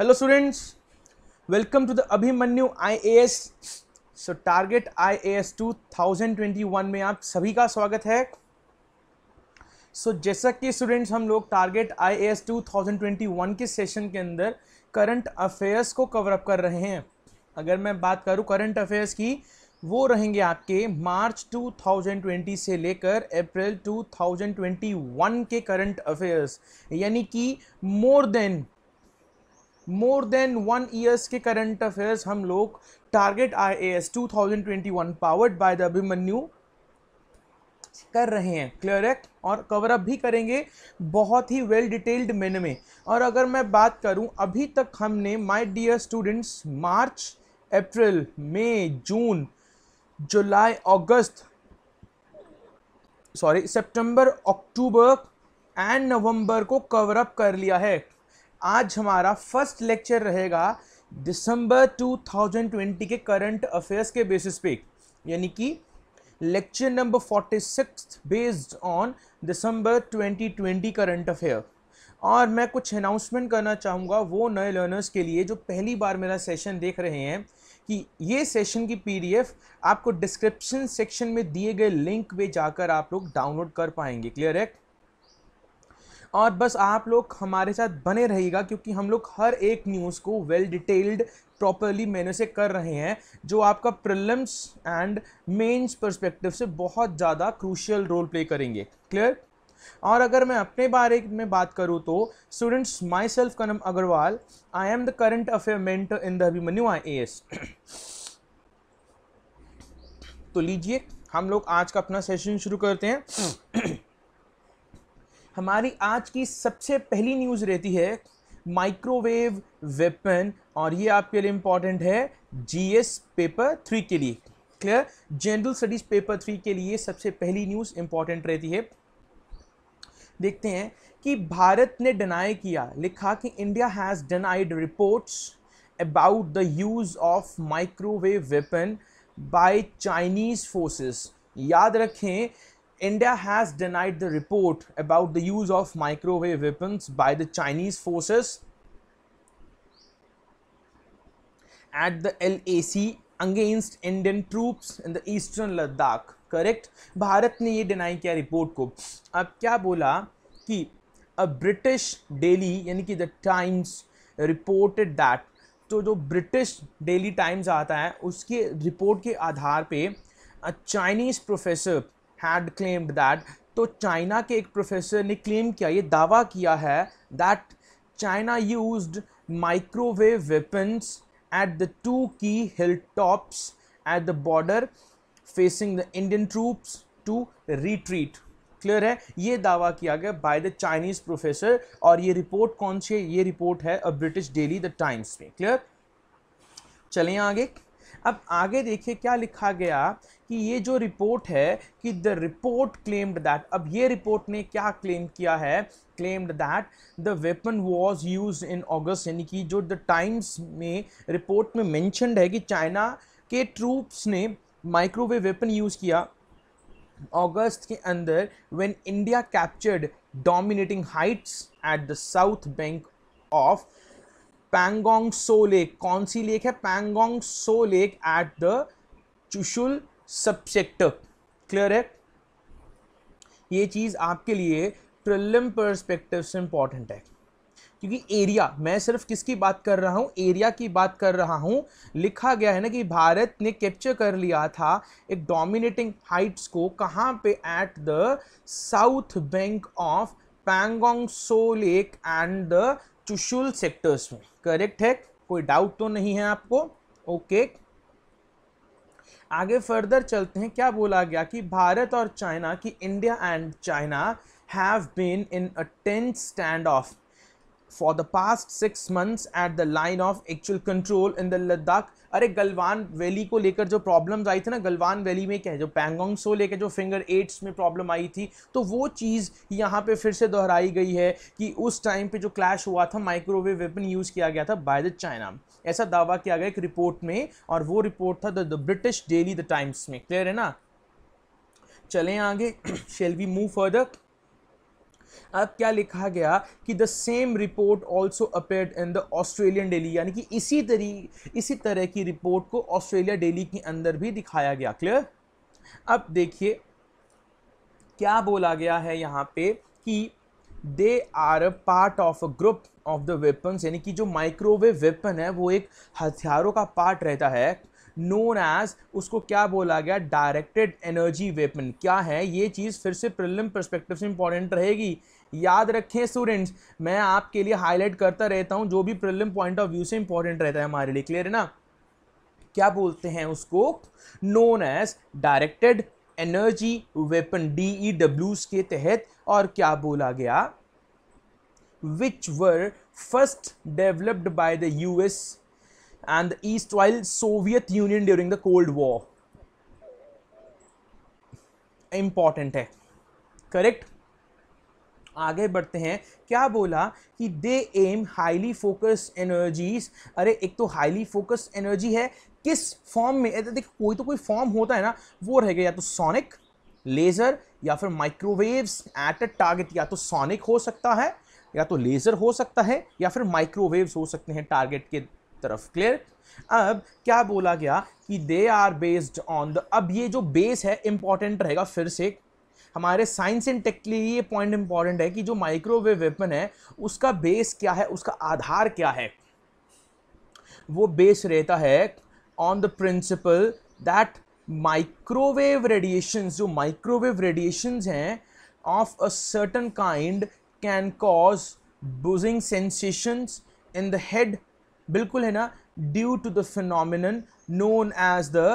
Hello students welcome to the Abhimanyu IAS so target IAS 2021 में आप सभी का स्वागत है सो so, जैसा कि स्टूडेंट्स हम लोग टारगेट आईएएस 2021 के सेशन के अंदर करंट अफेयर्स को कवर अप कर रहे हैं अगर मैं बात करूं करंट अफेयर्स की वो रहेंगे आपके मार्च 2020 से लेकर अप्रैल 2021 के करंट अफेयर्स यानी कि more than more than one years के करंट अफेयर्स हम लोग target I A S two thousand twenty one powered by the Abhimanyu कर रहे हैं क्लियर है और कवर अप भी करेंगे बहुत ही वेल डिटेल्ड मेन में और अगर मैं बात करूं अभी तक हमने my dear students March April May June July अगस्त सॉरी सितंबर अक्टूबर एंड नवंबर को कवर अप कर लिया है आज हमारा फर्स्ट लेक्चर रहेगा दिसंबर 2020 के करंट अफेयर्स के बेसिस पे यानी कि लेक्चर नंबर 46 बेस्ड ऑन दिसंबर 2020 करंट अफेयर और मैं कुछ अनाउंसमेंट करना चाहूँगा वो नए लर्नर्स के लिए जो पहली बार मेरा सेशन देख रहे हैं कि ये सेशन की पीडीएफ आपको डिस्क्रिप्शन सेक्शन में दिए गए लिंक पे जाकर आप लोग डाउनलोड कर पाएंगे क्लियर है और बस आप लोग हमारे साथ बने रहिएगा क्योंकि हम लोग हर एक न्यूज़ को वेल डिटेल्ड प्रॉपरली मैंने से कर रहे हैं जो आपका प्रलम्स एंड मेंस पर्सपेक्टिव से बहुत ज़्यादा क्रूशियल रोल प्ले करेंगे क्लियर और अगर मैं अपने बारे में बात करूँ तो students myself Kanam Agarwal I am the current affair mentor in the Abhimanyu I A S तो लीजिए हम लोग आज का अपना सेशन शुरू करते हैं हमारी आज की सबसे पहली न्यूज़ रहती है माइक्रोवेव वेपन और ये आपके लिए इम्पॉर्टेंट है जीएस पेपर थ्री के लिए clear general studies paper three के लिए सबसे पहली न्यूज़ इम्पॉर्टेंट रहती है देखते हैं कि भारत ने डिनाई किया लिखा कि India has denied reports about the use of microwave weapon by Chinese forces याद रखें India has denied the report about the use of microwave weapons by the Chinese forces at the LAC against Indian troops in the eastern Ladakh. Correct? Bharat ने ये deny किया report को अब क्या बोला कि a British daily यानी कि the Times reported that तो जो ब्रिटिश डेली टाइम्स आता है उसके रिपोर्ट के आधार पे a Chinese professor had claimed that तो चाइना के एक प्रोफेसर ने क्लेम किया ये दावा किया है that China use microwave weapons at the two key hill tops at the border facing the Indian troops to retreat clear है ये दावा किया गया बाय द चाइनीज प्रोफेसर और ये रिपोर्ट कौन सी है ये रिपोर्ट है a British daily the times में क्लियर चलें आगे अब आगे देखिए क्या लिखा गया कि ये जो रिपोर्ट है कि द रिपोर्ट क्लेम्ड दैट अब ये रिपोर्ट ने क्या क्लेम किया है claimed that the weapon was use in August यानी कि जो द टाइम्स में रिपोर्ट में मैंशनड है कि चाइना के ट्रूप्स ने माइक्रोवेव वेपन यूज़ किया अगस्त के अंदर when India captured dominating heights at the south bank of Pangong Tso lake कौन सी लेक है Pangong Tso lake at the Chushul subsector clear है ये चीज़ आपके लिए प्रिलिम परस्पेक्टिव से इंपॉर्टेंट है क्योंकि एरिया मैं सिर्फ किसकी बात कर रहा हूँ एरिया की बात कर रहा हूँ लिखा गया है ना कि भारत ने कैप्चर कर लिया था एक डोमिनेटिंग हाइट्स को कहाँ पे at the south bank of Pangong Tso lake and the Chushul sectors में करेक्ट है कोई डाउट तो नहीं है आपको ओके okay. आगे फर्दर चलते हैं क्या बोला गया कि भारत और चाइना की India and China have been in a tense stand off for the past six months at the line of actual control in the Ladakh अरे गलवान वैली को लेकर जो प्रॉब्लम्स आई थी ना गलवान वैली में क्या है जो पैंगोंग सो लेकर जो फिंगर एट्स में प्रॉब्लम आई थी तो वो चीज़ यहाँ पे फिर से दोहराई गई है कि उस टाइम पे जो क्लैश हुआ था माइक्रोवेव वेपन यूज़ किया गया था बाय द चाइना ऐसा दावा किया गया एक रिपोर्ट में और वो रिपोर्ट था the British daily the times में क्लियर है ना चलें आगे शेल वी मूव फर्दर अब क्या लिखा गया कि the same report also appear in the Australian daily यानी कि इसी तरी इसी तरह की रिपोर्ट को ऑस्ट्रेलिया डेली के अंदर भी दिखाया गया क्लियर अब देखिए क्या बोला गया है यहाँ पे कि they are a part of a group of the weapons यानी कि जो माइक्रोवेव वेपन है वो एक हथियारों का पार्ट रहता है नोन एज उसको क्या बोला गया डायरेक्टेड एनर्जी वेपन क्या है ये चीज़ फिर से प्रिलिम परस्पेक्टिव से इंपॉर्टेंट रहेगी याद रखें स्टूडेंट्स मैं आपके लिए हाईलाइट करता रहता हूँ जो भी प्रिलिम पॉइंट ऑफ व्यू से इंपॉर्टेंट रहता है हमारे लिए क्लियर है ना क्या बोलते हैं उसको known as directed energy weapon D E डब्ल्यूज के तहत और क्या बोला गया which were first developed by the US and the East while Soviet Union during the Cold War. Important है करेक्ट आगे बढ़ते हैं क्या बोला कि they aim highly focus energies अरे एक तो हाईली फोकस एनर्जी है किस फॉर्म में देखो कोई तो कोई फॉर्म होता है ना वो रहेगा या तो सोनिक लेज़र या फिर माइक्रोवेव्स एट अ टारगेट या तो सोनिक हो सकता है या तो लेज़र हो सकता है या फिर माइक्रोवेव्स हो सकते हैं टारगेट के तरफ क्लियर अब क्या बोला गया कि they are based on the अब ये जो बेस है इंपॉर्टेंट रहेगा फिर से हमारे साइंस एंड टेक के लिए ये पॉइंट इंपॉर्टेंट है कि जो माइक्रोवेव वेपन है उसका बेस क्या है उसका आधार क्या है वो बेस रहता है on the principle that microwave radiations जो माइक्रोवेव रेडिएशंस हैं of a certain kind can cause buzzing sensations in the head बिल्कुल है ना due to the phenomenon known as the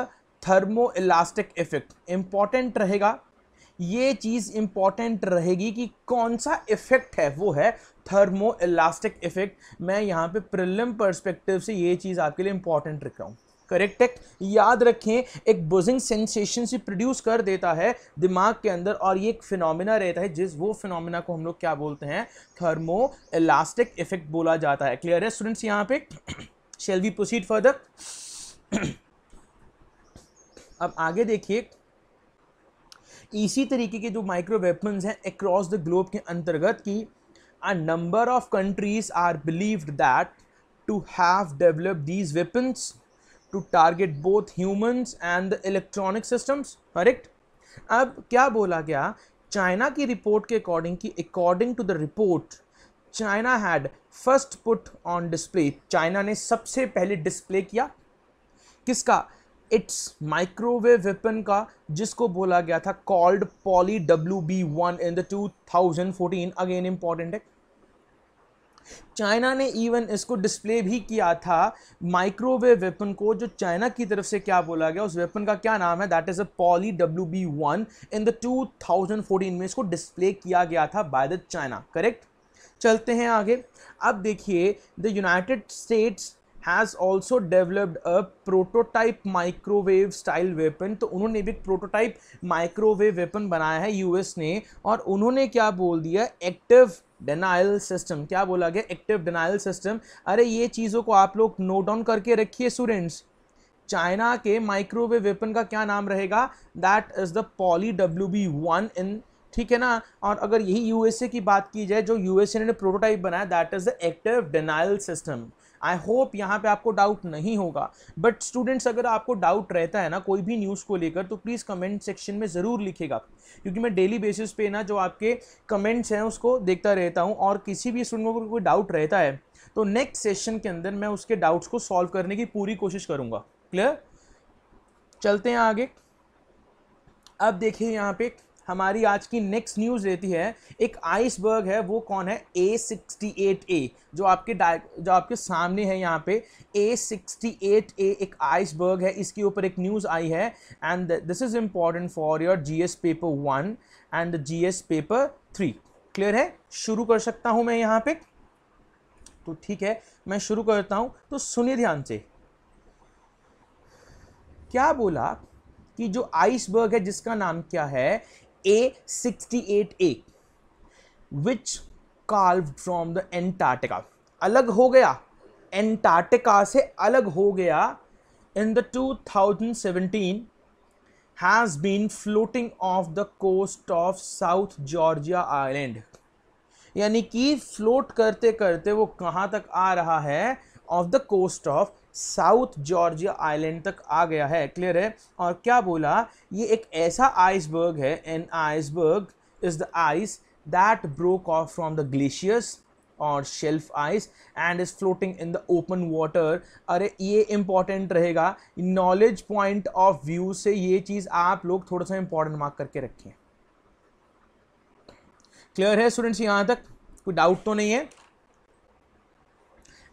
thermo elastic effect important रहेगा ये चीज़ important रहेगी कि कौन सा इफेक्ट है वो है थर्मो इलास्टिक इफेक्ट मैं यहाँ पे प्रिलिम पर्सपेक्टिव से ये चीज़ आपके लिए इम्पॉर्टेंट रख रहा हूँ करेक्ट है याद रखें एक बुजिंग सेंसेशन से प्रोड्यूस कर देता है दिमाग के अंदर और ये एक फिनोमिना रहता है जिस वो फिनोमिना को हम लोग क्या बोलते हैं थर्मो इलास्टिक इफेक्ट बोला जाता है क्लियर है स्टूडेंट्स यहाँ पे शेल वी प्रोसीड फर्दर अब आगे देखिए इसी तरीके के जो माइक्रो वेपन्स हैं अक्रॉस द ग्लोब के अंतर्गत की a number of countries are believed that to have develop these weapons to target both humans and the electronic systems correct अब क्या बोला गया चाइना की रिपोर्ट के अकॉर्डिंग कि according to the report China had first put on display China ने सबसे पहले डिस्प्ले किया किसका इट्स माइक्रोवेव वेपन का जिसको बोला गया था called poly W B one in the two thousand fourteen again important है चाइना ने इवन इसको डिस्प्ले भी किया था माइक्रोवेव वेपन को जो चाइना की तरफ से क्या बोला गया उस वेपन का क्या नाम है that is a poly W B one in the 2014 में इसको डिस्प्ले किया गया था बाय द चाइना करेक्ट चलते हैं आगे अब देखिए the United States has also developed a prototype microwave style weapon तो उन्होंने भी एक प्रोटोटाइप माइक्रोवेव वेपन बनाया है यूएस ने और उन्होंने क्या बोल दिया एक्टिव डेनाइल सिस्टम क्या बोला गया एक्टिव डेनाइल सिस्टम अरे ये चीज़ों को आप लोग नोट डाउन करके रखिए स्टूडेंट्स चाइना के माइक्रोवेव वेपन का क्या नाम रहेगा that is the poly W B one in ठीक है ना और अगर यही यूएसए की बात की जाए जो यूएसए ने प्रोटोटाइप बनाया that is the active denial system I hope यहाँ पे आपको डाउट नहीं होगा बट स्टूडेंट्स अगर आपको डाउट रहता है ना कोई भी न्यूज़ को लेकर तो प्लीज़ कमेंट सेक्शन में ज़रूर लिखेगा क्योंकि मैं डेली बेसिस पे ना जो आपके कमेंट्स हैं उसको देखता रहता हूँ और किसी भी स्टूडेंट को कोई डाउट रहता है तो नेक्स्ट सेशन के अंदर मैं उसके डाउट्स को सॉल्व करने की पूरी कोशिश करूँगा क्लियर चलते हैं आगे अब देखिए यहाँ पे हमारी आज की नेक्स्ट न्यूज़ रहती है एक आइसबर्ग है वो कौन है ए सिक्सटी एट ए जो आपके जो आपके सामने है यहाँ पे ए सिक्सटी एट ए एक आइसबर्ग है इसके ऊपर एक न्यूज़ आई है and this is important for your G S paper one and G S paper three clear है शुरू कर सकता हूँ मैं यहाँ पे तो ठीक है मैं शुरू करता हूँ तो सुनिए ध्यान से क्या बोला कि जो आइसबर्ग है जिसका नाम क्या है A sixty eight A which carved from the Antarctica अलग हो गया एंटार्टिका से अलग हो गया in the 2017 has been floating off the coast of South Georgia island यानी कि फ्लोट करते करते वो कहाँ तक आ रहा है off the coast of South Georgia island तक आ गया है क्लियर है और क्या बोला ये एक ऐसा आइसबर्ग है an iceberg is the ice that broke off from the glaciers और shelf ice and is floating in the open water अरे ये इंपॉर्टेंट रहेगा नॉलेज पॉइंट ऑफ व्यू से ये चीज़ आप लोग थोड़ा सा इंपॉर्टेंट मार्क करके रखें क्लियर है स्टूडेंट्स यहां तक कोई डाउट तो नहीं है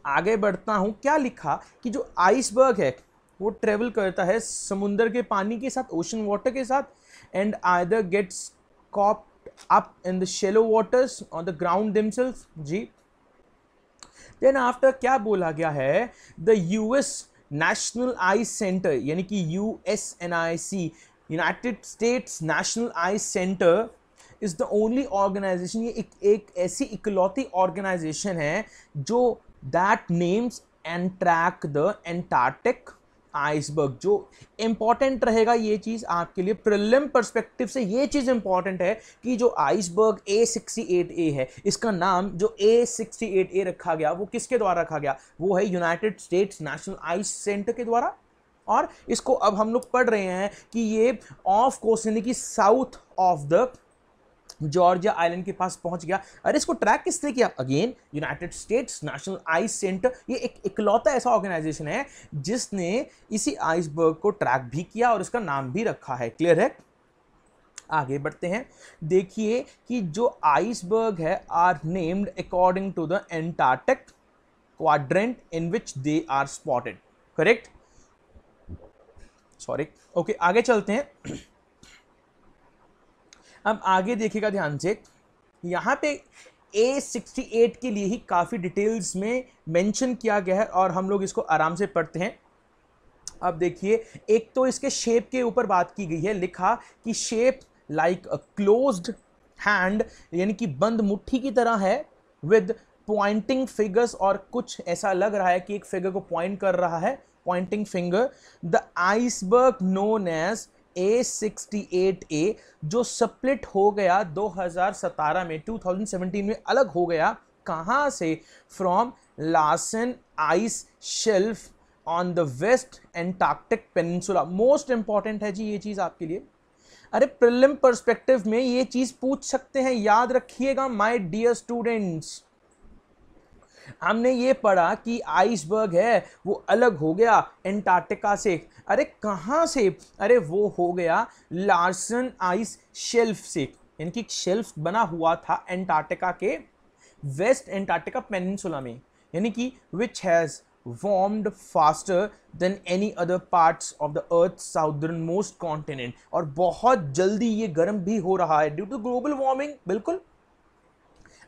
आगे बढ़ता हूँ क्या लिखा कि जो आइसबर्ग है वो ट्रेवल करता है समुंदर के पानी के साथ ओशन वाटर के साथ and other gets copped up in the shallow waters on the ground themselves जी देन आफ्टर क्या बोला गया है the US National Ice Center यानी कि U S N I C United States National Ice Center is the only organization ये एक, एक ऐसी इकलौती ऑर्गेनाइजेशन है जो that names and track the Antarctic iceberg जो इंपॉर्टेंट रहेगा ये चीज़ आपके लिए प्रिलिम परस्पेक्टिव से ये चीज़ इंपॉर्टेंट है कि जो iceberg A sixty eight A है इसका नाम जो ए सिक्सटी एट ए रखा गया वो किसके द्वारा रखा गया वो है United States National Ice Center के द्वारा और इसको अब हम लोग पढ़ रहे हैं कि ये ऑफ कोस्ट यानी कि south of the Georgia island के पास पहुंच गया अरे इसको ट्रैक किसने किया again United States National Ice Center ये एक इकलौता ऐसा ऑर्गेनाइजेशन है जिसने इसी आइसबर्ग को ट्रैक भी किया और इसका नाम भी रखा है क्लियर है आगे बढ़ते हैं देखिए कि जो आइसबर्ग है are named according to the Antarctic quadrant in which they are spotted correct sorry okay आगे चलते हैं अब आगे देखिएगा ध्यान से यहाँ पे ए सिक्सटी एट के लिए ही काफ़ी डिटेल्स में मेंशन किया गया है और हम लोग इसको आराम से पढ़ते हैं अब देखिए एक तो इसके शेप के ऊपर बात की गई है लिखा कि shape like close closed hand यानी कि बंद मुट्ठी की तरह है विद पॉइंटिंग फिगर्स और कुछ ऐसा लग रहा है कि एक फिगर को पॉइंट कर रहा है pointing finger the iceberg known as A जो सप्लिट हो गया 2017 में 2017 में अलग हो गया कहाँ से from Larsen ice shelf on the west Antarctic peninsula most important है जी ये चीज़ आपके लिए अरे प्रिलिम पर्सपेक्टिव में ये चीज़ पूछ सकते हैं याद रखिएगा माय डियर स्टूडेंट्स हमने ये पढ़ा कि आइसबर्ग है वो अलग हो गया एंटार्क्टिका से अरे कहाँ से अरे वो हो गया लार्सन आइस शेल्फ से यानी कि शेल्फ बना हुआ था एंटार्क्टिका के वेस्ट एंटार्क्टिका पेनसुला में यानी कि which has warmed faster than any other parts of the earth southernmost continent और बहुत जल्दी ये गर्म भी हो रहा है ड्यू टू ग्लोबल वार्मिंग बिल्कुल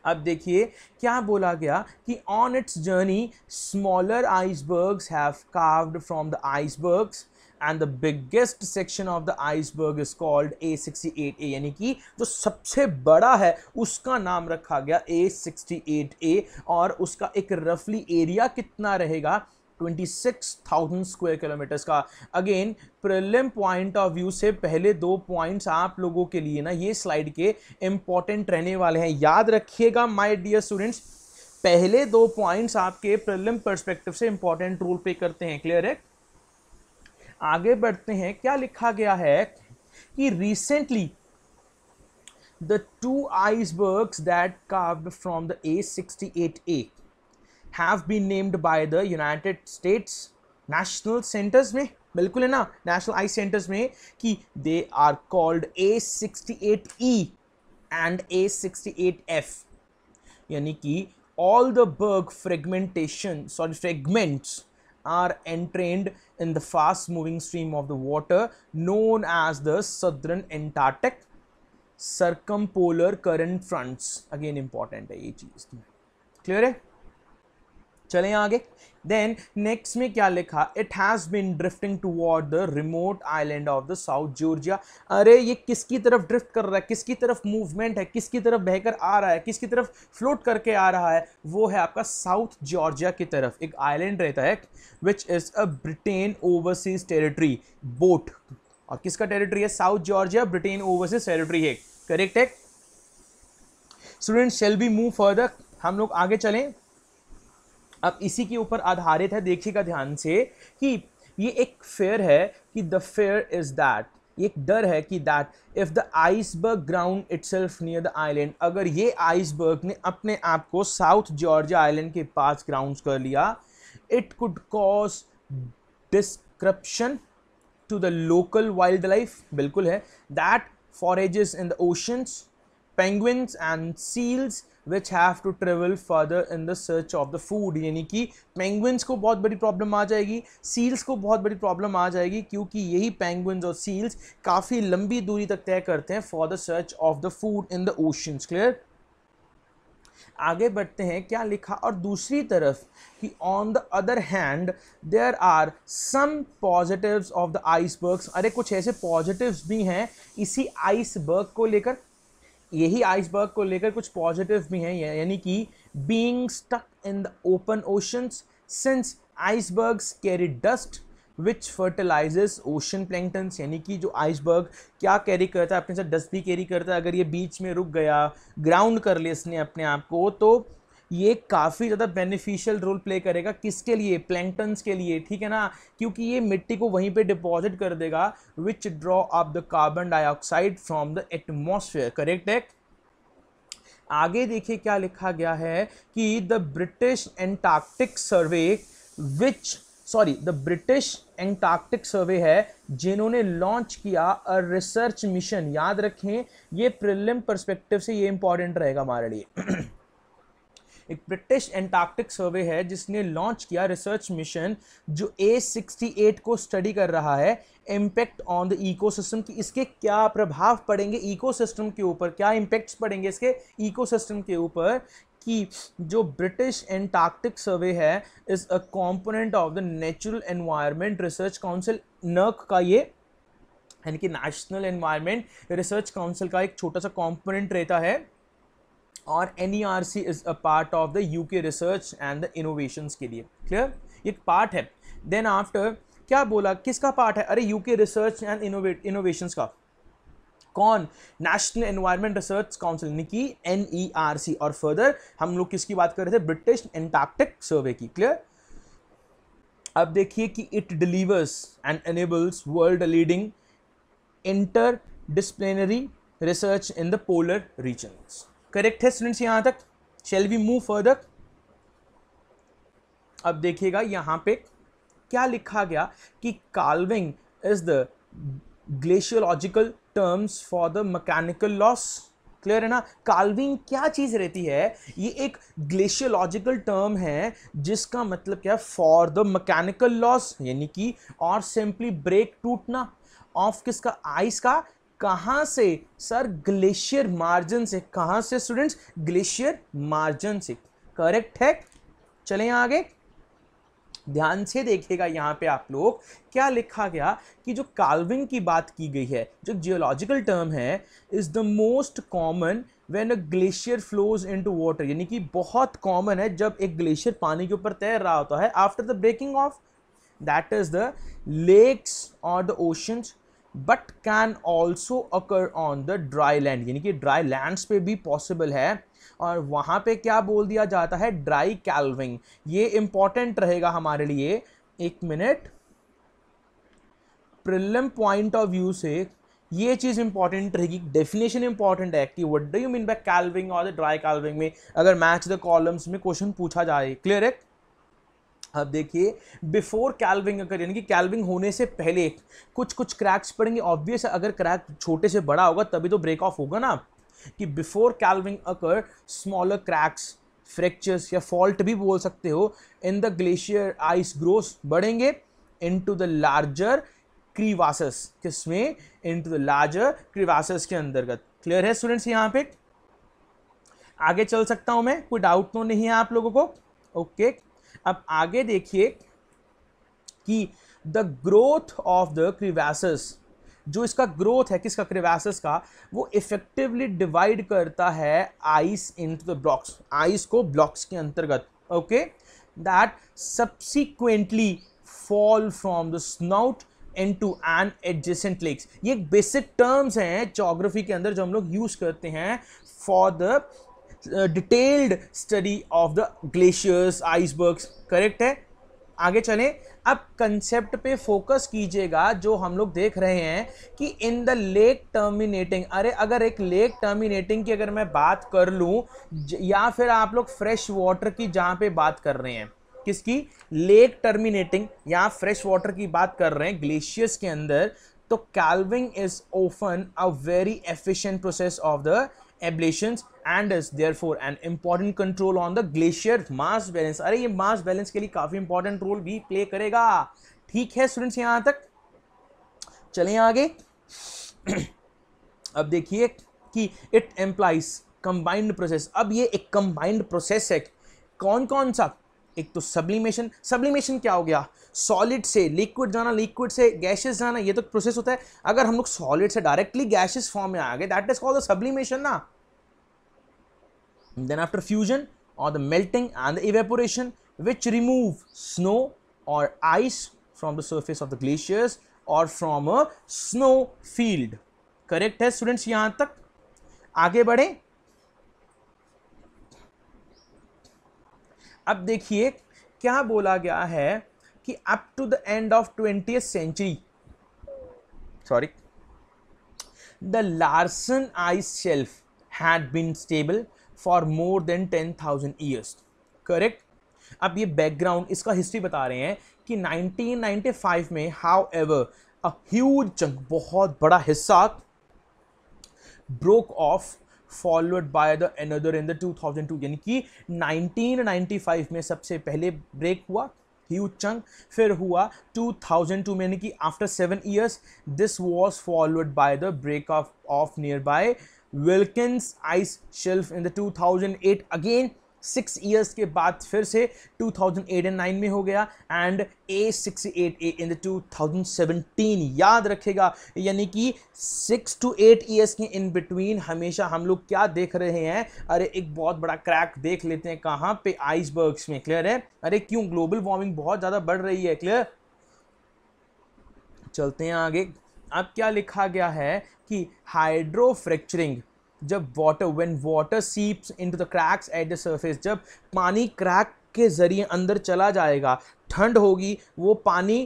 अब देखिए क्या बोला गया कि on its journey smaller icebergs have carved from the icebergs and the biggest section of the iceberg is called A sixty eight A यानी कि जो सबसे बड़ा है उसका नाम रखा गया ए सिक्सटी एट ए और उसका एक रफली एरिया कितना रहेगा 26,000 स्क्वायर किलोमीटर्स का again prelim point of view से पहले दो पॉइंट्स आप लोगों के लिए ना ये स्लाइड के इंपॉर्टेंट रहने वाले हैं याद रखिएगा माय डियर स्टूडेंट्स पहले दो पॉइंट्स आपके प्रलिम परस्पेक्टिव से इंपॉर्टेंट रोल प्ले करते हैं क्लियर है आगे बढ़ते हैं क्या लिखा गया है कि recently the the two icebergs that carved from the A68A have been named by the United States National Centers में बिल्कुल है ना National Eye Centers में कि they are called A68E and A68F यानी कि all the Berg fragmentation sorry fragments are entrained in the fast moving stream of the water known as the Southern Antarctic circumpolar current fronts again important है ये चीज़ चले आगे then next में क्या लिखा it has been drifting toward the remote island of the South Georgia अरे ये किसकी तरफ ड्रिफ्ट कर रहा है किसकी तरफ मूवमेंट है किसकी तरफ बहकर आ रहा है किसकी तरफ फ्लोट करके आ रहा है वो है आपका साउथ जॉर्जिया की तरफ एक आइलैंड रहता है which is a Britain overseas territory बोट और किसका टेरिटरी है South Georgia Britain overseas territory है करेक्ट है student shall be move further हम लोग आगे चलें अब इसी के ऊपर आधारित है देखिएगा ध्यान से कि ये एक फेयर है कि द फेयर इज़ दैट एक डर है कि that if the iceberg ground itself near the island अगर ये आइसबर्ग ने अपने आप को साउथ जॉर्जिया आइलैंड के पास ग्राउंड कर लिया it could cause disruption to the local wildlife बिल्कुल है that forages in the oceans penguins and seals which have to travel further in the search of the food यानी कि penguins को बहुत बड़ी प्रॉब्लम आ जाएगी सील्स को बहुत बड़ी प्रॉब्लम आ जाएगी क्योंकि यही पेंगुइन्स और सील्स काफ़ी लंबी दूरी तक तय करते हैं for the search of the food in the oceans clear आगे बढ़ते हैं क्या लिखा और दूसरी तरफ कि on the other hand there are some positives of the icebergs अरे कुछ ऐसे पॉजिटिव्स भी हैं इसी आइसबर्ग को लेकर यही आइसबर्ग को लेकर कुछ पॉजिटिव भी हैं यानी कि being stuck in the open oceans since icebergs carry dust which fertilises ocean planktons यानी कि जो आइसबर्ग क्या कैरी करता है अपने साथ डस्ट भी कैरी करता है अगर ये बीच में रुक गया ग्राउंड कर ले इसने अपने आप को तो ये काफ़ी ज़्यादा बेनिफिशियल रोल प्ले करेगा किसके लिए प्लैंटन्स के लिए ठीक है ना क्योंकि ये मिट्टी को वहीं पे डिपॉजिट कर देगा which draw off the carbon dioxide from the atmosphere correct है आगे देखिए क्या लिखा गया है कि the British Antarctic Survey which sorry the British Antarctic Survey है जिन्होंने लॉन्च किया अ रिसर्च मिशन याद रखें ये प्रिलिम पर्सपेक्टिव से ये इंपॉर्टेंट रहेगा हमारे लिए एक ब्रिटिश एंटार्क्टिक सर्वे है जिसने लॉन्च किया रिसर्च मिशन जो ए सिक्सटी एट को स्टडी कर रहा है इम्पैक्ट ऑन द इकोसिस्टम कि इसके क्या प्रभाव पड़ेंगे इकोसिस्टम के ऊपर क्या इम्पैक्ट्स पड़ेंगे इसके इकोसिस्टम के ऊपर कि जो ब्रिटिश एंटार्क्टिक सर्वे है is a component of the Natural Environment Research Council NERC का ये यानी कि नेशनल एनवायरमेंट रिसर्च काउंसिल का एक छोटा सा कॉम्पोनेंट रहता है और and is a part of the UK research and the innovations के लिए क्लियर एक पार्ट है देन आफ्टर क्या बोला किसका पार्ट है अरे you UK research and innovations का कौन नेशनल एनवायरमेंट रिसर्च काउंसिल की एन ई आर सी और फर्दर हम लोग किसकी बात कर रहे थे ब्रिटिश एंटार्क्टिक सर्वे की क्लियर अब देखिए कि it delivers and enables world leading interdisciplinary research in the polar regions correct है स्टूडेंट्स यहाँ तक शेल वी मूव फर्दर अब देखिएगा यहाँ पे क्या लिखा गया कि carving is the glaciological terms for the mechanical loss clear है ना कार्विंग क्या चीज़ रहती है ये एक ग्लेशियोलॉजिकल टर्म है जिसका मतलब क्या है फॉर द मकैनिकल लॉस यानी कि और सिंपली ब्रेक टूटना ऑफ किसका आइस का कहाँ से सर ग्लेशियर मार्जिन से कहाँ से स्टूडेंट्स ग्लेशियर मार्जिन से करेक्ट है चले आगे ध्यान से देखिएगा यहाँ पे आप लोग क्या लिखा गया कि जो कार्विंग की बात की गई है जो जियोलॉजिकल टर्म है is the most common when a glacier flows into water यानी कि बहुत कॉमन है जब एक ग्लेशियर पानी के ऊपर तैर रहा होता है after the breaking off that is the lakes और the oceans but can also occur on the dry land यानी कि ड्राई लैंड्स पे भी पॉसिबल है और वहाँ पे क्या बोल दिया जाता है ड्राई कैल्विंग ये इम्पॉर्टेंट रहेगा हमारे लिए एक minute prelim point of view से ये चीज़ इंपॉर्टेंट रहेगी डेफिनेशन इंपॉर्टेंट है कि what do you mean by calving और द ड्राई कैल्विंग में अगर मैच द कॉलम्स में क्वेश्चन पूछा जाए क्लियर है अब देखिए बिफोर कैल्विंग अगर यानी कि कैल्विंग होने से पहले कुछ कुछ क्रैक्स पड़ेंगे ऑब्वियस अगर क्रैक छोटे से बड़ा होगा तभी तो ब्रेक ऑफ होगा ना कि बिफोर कैल्विंग अगर स्मॉलर क्रैक्स फ्रैक्चर्स या फॉल्ट भी बोल सकते हो in the glacier ice grows बढ़ेंगे into the larger crevasses किसमें into the larger crevasses के अंतर्गत क्लियर है स्टूडेंट्स यहाँ पे आगे चल सकता हूँ मैं कोई डाउट तो नहीं है आप लोगों को ओके okay. अब आगे देखिए कि the growth of the crevasses जो इसका ग्रोथ है किसका क्रिवासिस का वो इफेक्टिवली डिवाइड करता है ice in the blocks ice को ब्लॉक्स के अंतर्गत okay that subsequently fall from the snout into an adjacent lakes ये बेसिक टर्म्स हैं जोग्राफी के अंदर जो हम लोग यूज़ करते हैं for the detailed study of the glaciers icebergs correct है आगे चलें अब कंसेप्ट पे फोकस कीजिएगा जो हम लोग देख रहे हैं कि इन द लेक टर्मिनेटिंग अरे अगर एक लेक टर्मिनेटिंग की अगर मैं बात कर लूँ या फिर आप लोग फ्रेश वाटर की जहाँ पे बात कर रहे हैं किसकी लेक टर्मिनेटिंग या फ्रेश वाटर की बात कर रहे हैं ग्लेशियर्स के अंदर तो calving is often a very efficient process of the ablations and is for an important control on the glacier mass balance अरे ये मास बैलेंस के लिए काफ़ी इंपॉर्टेंट रोल भी प्ले करेगा ठीक है स्टूडेंट्स यहाँ तक चलें आगे अब देखिए कि इट एम्प्लाइज कंबाइंड प्रोसेस अब ये एक कंबाइंड प्रोसेस है कौन कौन सा एक तो सब्लिमेशन सब्लिमेशन क्या हो गया सॉलिड से लिक्विड जाना लिक्विड से गैसेस जाना ये तो प्रोसेस होता है अगर हम लोग सॉलिड से डायरेक्टली गैसेस फॉर्म में आ गए दैट इज कॉल्ड सब्लिमेशन ना then after fusion or the melting and the evaporation which remove snow or ice from the surface of the glaciers or from a snow field correct hai students yahan tak aage badhe ab dekhiye kya bola gaya hai ki up to the end of 20th century sorry the larsen ice shelf had been stable for more than ten thousand years correct अब ये background इसका history बता रहे हैं कि 1995 में however a huge chunk बहुत बड़ा हिस्सा broke off followed by the another in the 2002 यानी कि 1995 में सबसे पहले ब्रेक हुआ ह्यूज चंक फिर हुआ 2002 में यानी कि after seven years this was followed by the break off off nearby Wilkins ice shelf in the 2008 again six years के बाद फिर से 2008 एंड नाइन में हो गया and A six eight A in the 2017 याद रखेगा यानी कि सिक्स टू एट ईयर्स के इन बिटवीन हमेशा हम लोग क्या देख रहे हैं अरे एक बहुत बड़ा क्रैक देख लेते हैं कहाँ पे आइसबर्ग्स में क्लियर है अरे क्यों ग्लोबल वार्मिंग बहुत ज़्यादा बढ़ रही है क्लियर चलते हैं आगे अब क्या लिखा गया है कि फ्रैक्चरिंग जब water when water seeps into the cracks at the surface जब पानी क्रैक के ज़रिए अंदर चला जाएगा ठंड होगी वो पानी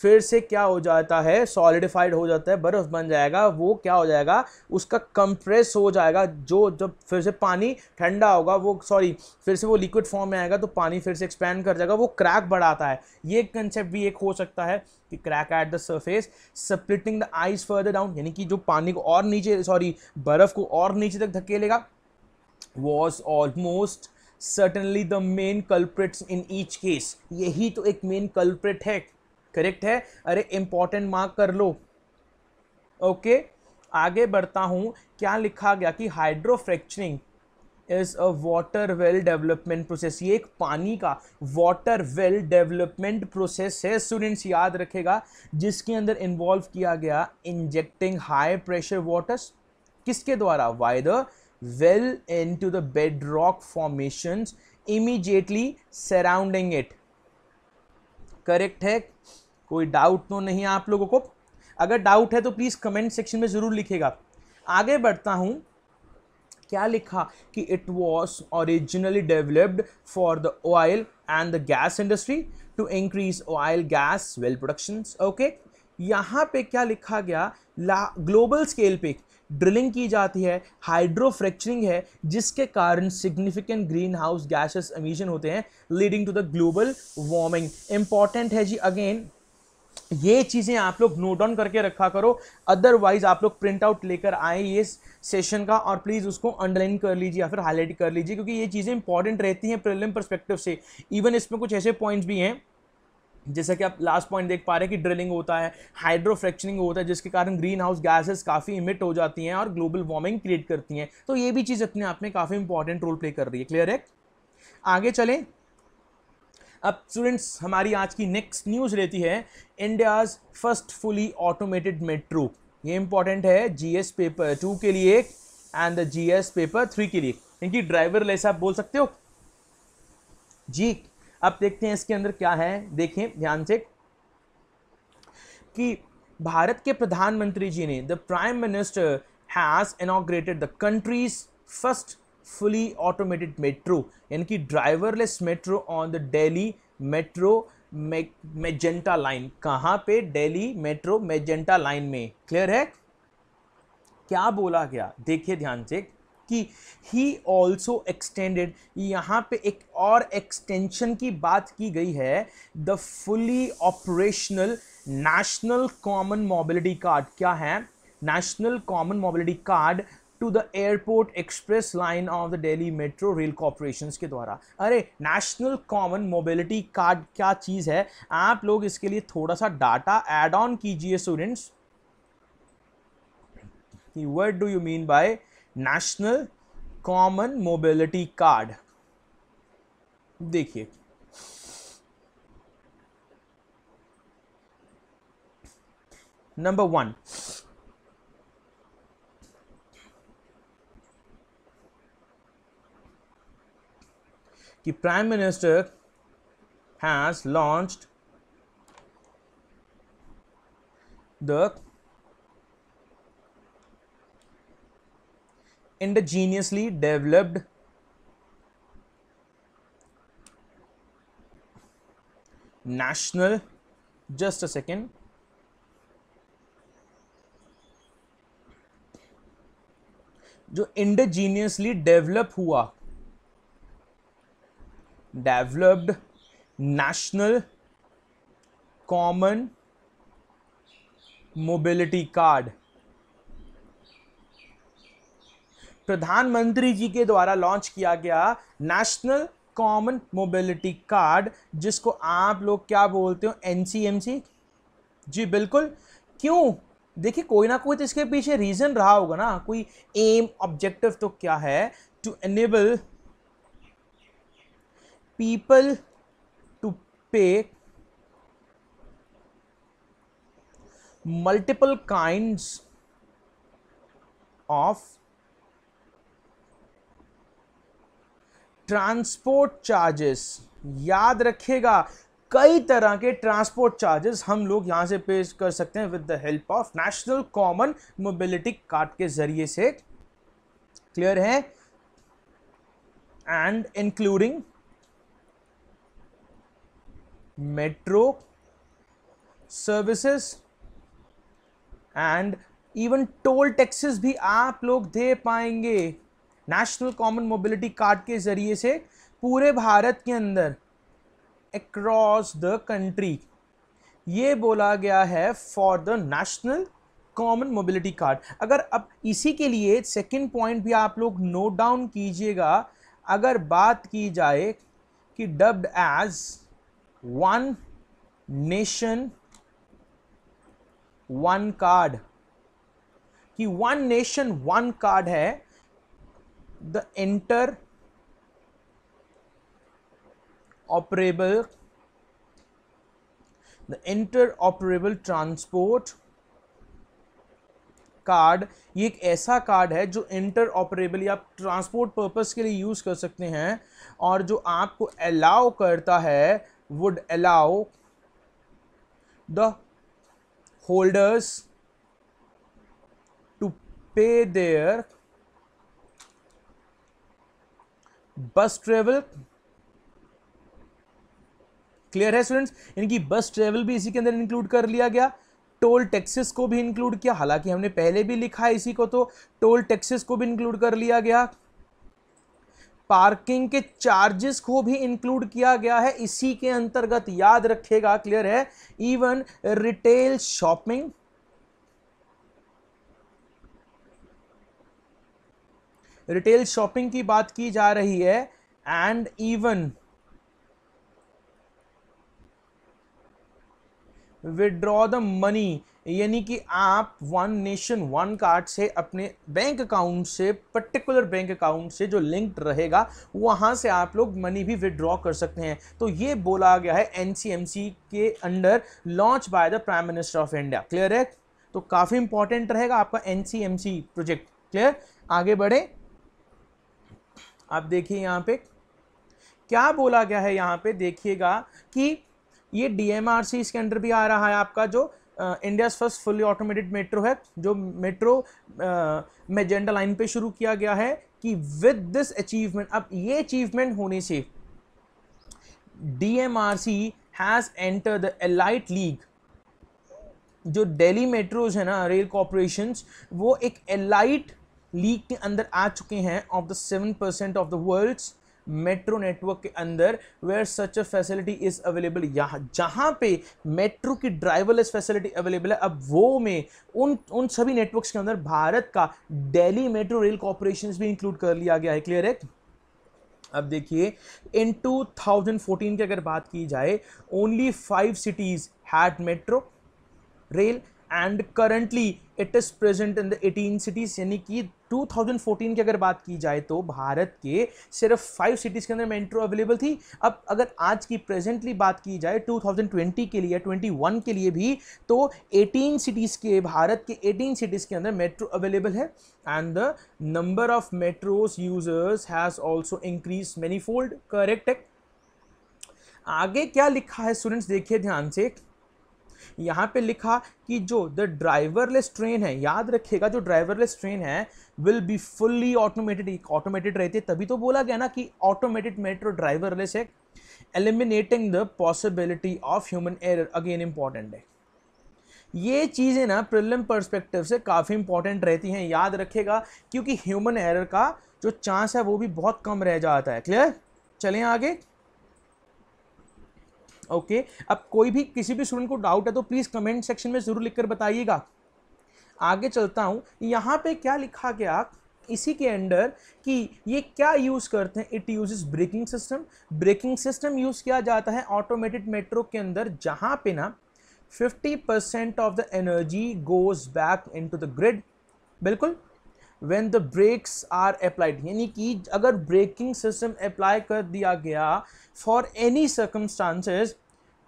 फिर से क्या हो जाता है सॉलिडिफाइड हो जाता है बर्फ़ बन जाएगा वो क्या हो जाएगा उसका कंप्रेस हो जाएगा जो जब फिर से पानी ठंडा होगा वो सॉरी फिर से वो लिक्विड फॉर्म में आएगा तो पानी फिर से एक्सपैंड कर जाएगा वो क्रैक बढ़ाता है ये कंसेप्ट भी एक हो सकता है कि crack at the surface splitting the ice further down यानी कि जो पानी को और नीचे सॉरी बर्फ़ को और नीचे तक धकेलेगा was almost certainly the main culprits in each case यही तो एक मेन कल्प्रिट है करेक्ट है अरे इंपॉर्टेंट मार्क कर लो ओके okay? आगे बढ़ता हूँ क्या लिखा गया कि hydrofracturing is a water well development process ये एक पानी का वाटर वेल डेवलपमेंट प्रोसेस है स्टूडेंट्स याद रखेगा जिसके अंदर इन्वॉल्व किया गया इंजेक्टिंग हाई प्रेशर वाटर्स किसके द्वारा via the well into the bedrock formation immediately surrounding it correct है कोई डाउट तो नहीं आप लोगों को अगर डाउट है तो प्लीज़ कमेंट सेक्शन में ज़रूर लिखेगा आगे बढ़ता हूँ क्या लिखा कि it was originally developed for the oil and the gas industry to increase oil gas well production okay यहाँ पे क्या लिखा गया ला ग्लोबल स्केल पे ड्रिलिंग की जाती है हाइड्रोफ्रैक्चरिंग है जिसके कारण significant greenhouse gases emission होते हैं leading to the global warming important है जी अगेन ये चीज़ें आप लोग नोट डाउन करके रखा करो अदरवाइज आप लोग प्रिंट आउट लेकर आए ये सेशन का और प्लीज़ उसको अंडरलाइन कर लीजिए या फिर हाईलाइट कर लीजिए क्योंकि ये चीज़ें इंपॉर्टेंट रहती हैं प्रिलिम परस्पेक्टिव से इवन इसमें कुछ ऐसे पॉइंट्स भी हैं जैसा कि आप लास्ट पॉइंट देख पा रहे हैं कि ड्रिलिंग होता है हाइड्रोफ्रैक्चरिंग होता है जिसके कारण ग्रीन हाउस गैसेस काफ़ी इमिट हो जाती हैं और ग्लोबल वार्मिंग क्रिएट करती हैं तो ये भी चीज़ अपने आप में काफ़ी इंपॉर्टेंट रोल प्ले कर रही है क्लियर है आगे चलें अब स्टूडेंट्स हमारी आज की नेक्स्ट न्यूज़ रहती है India's first fully automated metro ये इंपॉर्टेंट है जीएस पेपर टू के लिए and the GS paper three के लिए इनकी ड्राइवर लेस आप बोल सकते हो जी अब देखते हैं इसके अंदर क्या है देखें ध्यान से कि भारत के प्रधानमंत्री जी ने the prime minister has inaugurated the country's first fully automated metro यानी कि driverless metro on the Delhi metro magenta line कहाँ पे डेली मेट्रो मेजेंटा लाइन में क्लियर है क्या बोला गया देखिए ध्यान से कि ही ऑल्सो एक्सटेंडेड यहाँ पे एक और एक्सटेंशन की बात की गई है the fully operational national common mobility card क्या है national common mobility card to the airport express line of the Delhi metro rail corporation के द्वारा अरे नेशनल कॉमन मोबिलिटी कार्ड क्या चीज़ है आप लोग इसके लिए थोड़ा सा डाटा एड ऑन कीजिए students what do you mean by national common mobility card देखिए नंबर वन कि prime minister has launched the indigeniously developed national just a second जो इंडिजीनियसली डेवलप हुआ developed national common mobility card प्रधानमंत्री जी के द्वारा launch किया गया नेशनल कॉमन मोबिलिटी कार्ड जिसको आप लोग क्या बोलते हो एनसीएमसी जी बिल्कुल क्यों देखिए कोई ना कोई तो इसके पीछे रीज़न रहा होगा ना कोई एम ऑब्जेक्टिव तो क्या है to enable people to pay multiple kinds of transport charges याद रखिएगा कई तरह के ट्रांसपोर्ट चार्जेस हम लोग यहां से पे कर सकते हैं with the help of national common mobility card के जरिए से क्लियर है and including metro services and even toll taxes भी आप लोग दे पाएंगे नेशनल कॉमन मोबिलिटी कार्ड के ज़रिए से पूरे भारत के अंदर अक्रॉस द कंट्री ये बोला गया है for the national common mobility card अगर अब इसी के लिए सेकेंड पॉइंट भी आप लोग नोट डाउन कीजिएगा अगर बात की जाए कि dubbed as one nation one card कि वन नेशन वन कार्ड है the interoperable the interoperable transport card ये एक ऐसा कार्ड है जो इंटर ऑपरेबल या ट्रांसपोर्ट पर्पस के लिए यूज़ कर सकते हैं और जो आपको अलाउ करता है would allow the holders to pay their bus travel clear है स्टूडेंट्स इनकी बस ट्रेवल भी इसी के अंदर इंक्लूड कर लिया गया टोल टैक्सेस को भी इंक्लूड किया हालांकि हमने पहले भी लिखा है इसी को तो टोल टैक्सेस को भी इंक्लूड कर लिया गया पार्किंग के चार्जेस को भी इंक्लूड किया गया है इसी के अंतर्गत याद रखेगा क्लियर है even retail shopping retail shopping की बात की जा रही है and even withdraw the money यानी कि आप वन नेशन वन कार्ड से अपने बैंक अकाउंट से पर्टिकुलर बैंक अकाउंट से जो लिंक्ड रहेगा वहां से आप लोग मनी भी विड्रॉ कर सकते हैं तो ये बोला गया है एन के under launch by the prime minister of India clear है तो काफ़ी इंपॉर्टेंट रहेगा आपका एन प्रोजेक्ट क्लियर आगे बढ़े आप देखिए यहाँ पे क्या बोला गया है यहाँ पे देखिएगा कि ये डीएमआरसी इसके अंडर भी आ रहा है आपका जो India first fully automated metro है जो मेट्रो मेजेंडा लाइन पे शुरू किया गया है कि विद दिस अचीवमेंट अब ये अचीवमेंट होने से DMRC has enter the elite league जो दिल्ली मेट्रोज है ना रेल कॉरपोरेशन वो एक एलाइट लीग के अंदर आ चुके हैं of the seven percent of the world's metro network के अंदर where such a facility is available यहाँ जहाँ पे मेट्रो की ड्राइवरलेस फैसिलिटी अवेलेबल है अब वो में उन उन सभी नेटवर्क्स के अंदर भारत का डेली मेट्रो रेल कॉरपोरेशन भी इंक्लूड कर लिया गया है क्लियर है अब देखिए इन 2014 की अगर बात की जाए only five cities had metro rail and currently it is present in the eighteen cities यानी कि 2014 की अगर बात की जाए तो भारत के सिर्फ फाइव सिटीज़ के अंदर मेट्रो अवेलेबल थी अब अगर आज की प्रेजेंटली बात की जाए 2020 के लिए 21 के लिए भी तो 18 सिटीज़ के भारत के 18 सिटीज़ के अंदर मेट्रो अवेलेबल है and the number of metros users has also increase fold correct है आगे क्या लिखा है स्टूडेंट्स देखिए ध्यान से यहाँ पे लिखा कि जो द ड्राइवरलेस ट्रेन है याद रखेगा जो ड्राइवरलेस ट्रेन है will be fully automated automated रहती है तभी तो बोला गया ना कि ऑटोमेटेड मेट्रो ड्राइवरलेस है eliminating the possibility of human error again important है ये चीज़ें ना प्रिलिम परस्पेक्टिव से काफ़ी इंपॉर्टेंट रहती हैं याद रखेगा क्योंकि ह्यूमन एरर का जो चांस है वो भी बहुत कम रह जाता है क्लियर चलें आगे ओके अब कोई भी किसी भी स्टूडेंट को डाउट है तो प्लीज़ कमेंट सेक्शन में ज़रूर लिखकर बताइएगा आगे चलता हूँ यहाँ पे क्या लिखा गया इसी के अंडर कि ये क्या यूज़ करते हैं it use braking system braking system use किया जाता है ऑटोमेटेड मेट्रो के अंदर जहाँ पे ना 50% percent of the energy goes back into the grid बिल्कुल when the brakes are applied यानी कि अगर ब्रेकिंग सिस्टम अप्लाई कर दिया गया फॉर एनी सर्कमस्टांसेस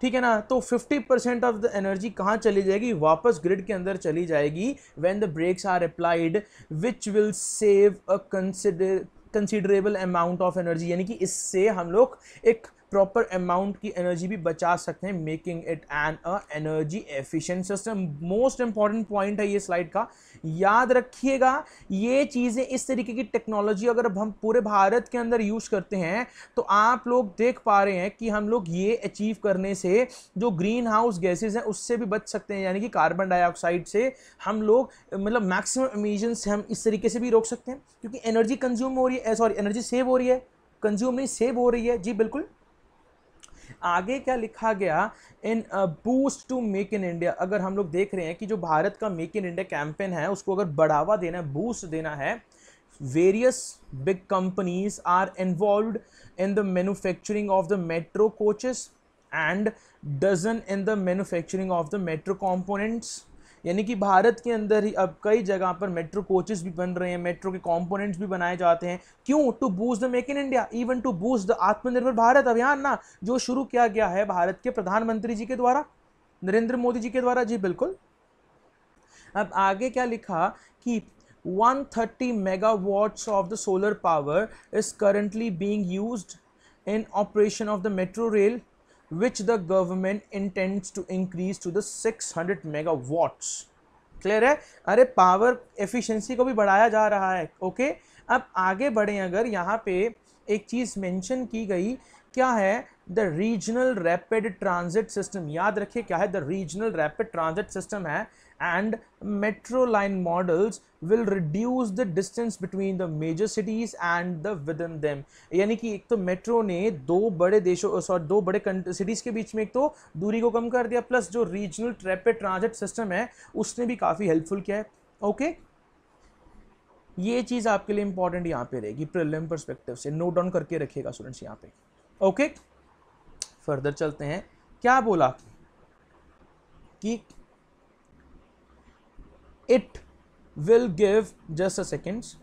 ठीक है ना तो 50 परसेंट ऑफ द एनर्जी कहाँ चली जाएगी वापस ग्रिड के अंदर चली जाएगी when the brakes are applied which will save a consider considerable amount of energy यानी कि इससे हम लोग एक प्रॉपर अमाउंट की एनर्जी भी बचा सकते हैं making it an a energy efficient system most important point है ये स्लाइड का याद रखिएगा ये चीज़ें इस तरीके की टेक्नोलॉजी अगर हम पूरे भारत के अंदर यूज़ करते हैं तो आप लोग देख पा रहे हैं कि हम लोग ये अचीव करने से जो ग्रीन हाउस गैसेज हैं उससे भी बच सकते हैं यानी कि कार्बन डाइऑक्साइड से हम लोग मतलब मैक्सिमम इमीजन से हम इस तरीके से भी रोक सकते हैं क्योंकि एनर्जी कंज्यूम हो रही है सॉरी एनर्जी सेव हो रही है कंज्यूम नहीं सेव हो रही है जी बिल्कुल आगे क्या लिखा गया in boost to make in India अगर हम लोग देख रहे हैं कि जो भारत का मेक इन इंडिया कैंपेन है उसको अगर बढ़ावा देना है बूस्ट देना है various big companies are involve in the manufacturing of the metro coaches and dozen in the manufacturing of the metro components यानी कि भारत के अंदर ही अब कई जगह पर मेट्रो कोचेस भी बन रहे हैं मेट्रो के कंपोनेंट्स भी बनाए जाते हैं क्यों to boost the make in India even to boost the Atmanirbhar Bharat अभियान ना जो शुरू किया गया है भारत के प्रधानमंत्री जी के द्वारा नरेंद्र मोदी जी के द्वारा जी बिल्कुल अब आगे क्या लिखा कि 130 watts of the solar power is currently being use in operation of the metro rail which the government intends to increase to the 600 megawatts clear है अरे पावर एफिशिएंसी को भी बढ़ाया जा रहा है ओके अब आगे बढ़े अगर यहाँ पे एक चीज़ मेंशन की गई क्या है the regional rapid transit system याद रखिए क्या है the regional rapid transit system है and metro line models will reduce the distance between the major cities and the within them yani ki ek to metro ne do bade देशों sorry दो बड़े cities के बीच में एक तो दूरी को कम कर दिया प्लस जो रीजनल ट्रैपिड ट्रांजिट सिस्टम है उसने भी काफ़ी हेल्पफुल किया है ओके okay? ये चीज़ आपके लिए इंपॉर्टेंट यहां पे रहेगी प्रिलिम परस्पेक्टिव से नोट डाउन करके रखिएगा स्टूडेंट्स यहां पे ओके okay? फर्दर चलते हैं क्या बोला कि it will give just a seconds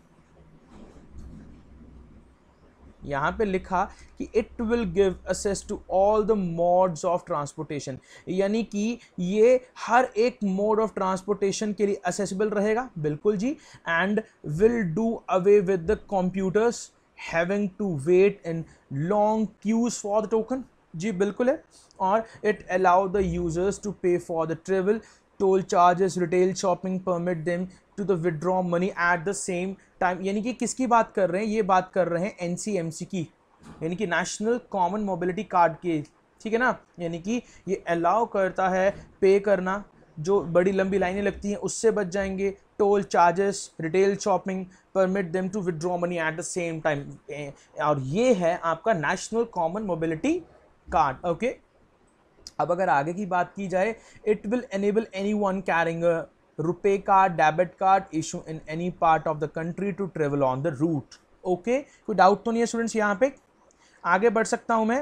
यहां पे लिखा कि it will give access to all the modes of transportation यानी कि ये हर एक मोड ऑफ ट्रांसपोर्टेशन के लिए असेसिबल रहेगा बिल्कुल जी and will do away with the computers having to wait in long queues for the token जी बिल्कुल है और it allow the users to pay for the travel toll charges retail shopping permit them to the withdraw money at the same time यानी कि किसकी बात कर रहे हैं ये बात कर रहे हैं एन की यानी कि नेशनल कॉमन मोबिलिटी कार्ड के ठीक है ना यानी कि ये अलाउ करता है पे करना जो बड़ी लंबी लाइनें लगती हैं उससे बच जाएंगे toll charges retail shopping permit them to withdraw money at the same time और ये है आपका national common mobility card okay अब अगर आगे की बात की जाए it will enable any one carrying RuPay card debit card issue in any part of the country to travel on the route okay कोई डाउट तो नहीं है स्टूडेंट्स यहाँ पे आगे बढ़ सकता हूँ मैं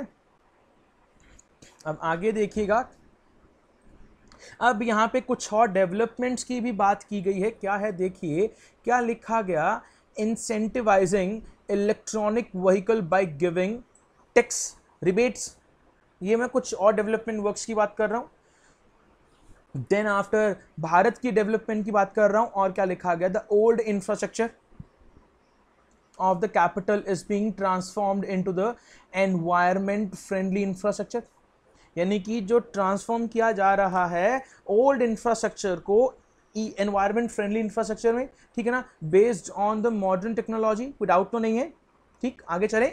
अब आगे देखिएगा अब यहाँ पे कुछ और डेवलपमेंट्स की भी बात की गई है क्या है देखिए क्या लिखा गया incentivising electronic vehicle by giving tax rebates ये मैं कुछ और डेवलपमेंट वर्क्स की बात कर रहा हूँ देन आफ्टर भारत की डेवलपमेंट की बात कर रहा हूँ और क्या लिखा गया the old infrastructure the capital is is transformed into the environment friendly infrastructure यानी कि जो ट्रांसफॉर्म किया जा रहा है ओल्ड इंफ्रास्ट्रक्चर को एनवायरमेंट फ्रेंडली इंफ्रास्ट्रक्चर में ठीक है ना based on the modern technology कोई डाउट तो नहीं है ठीक आगे चले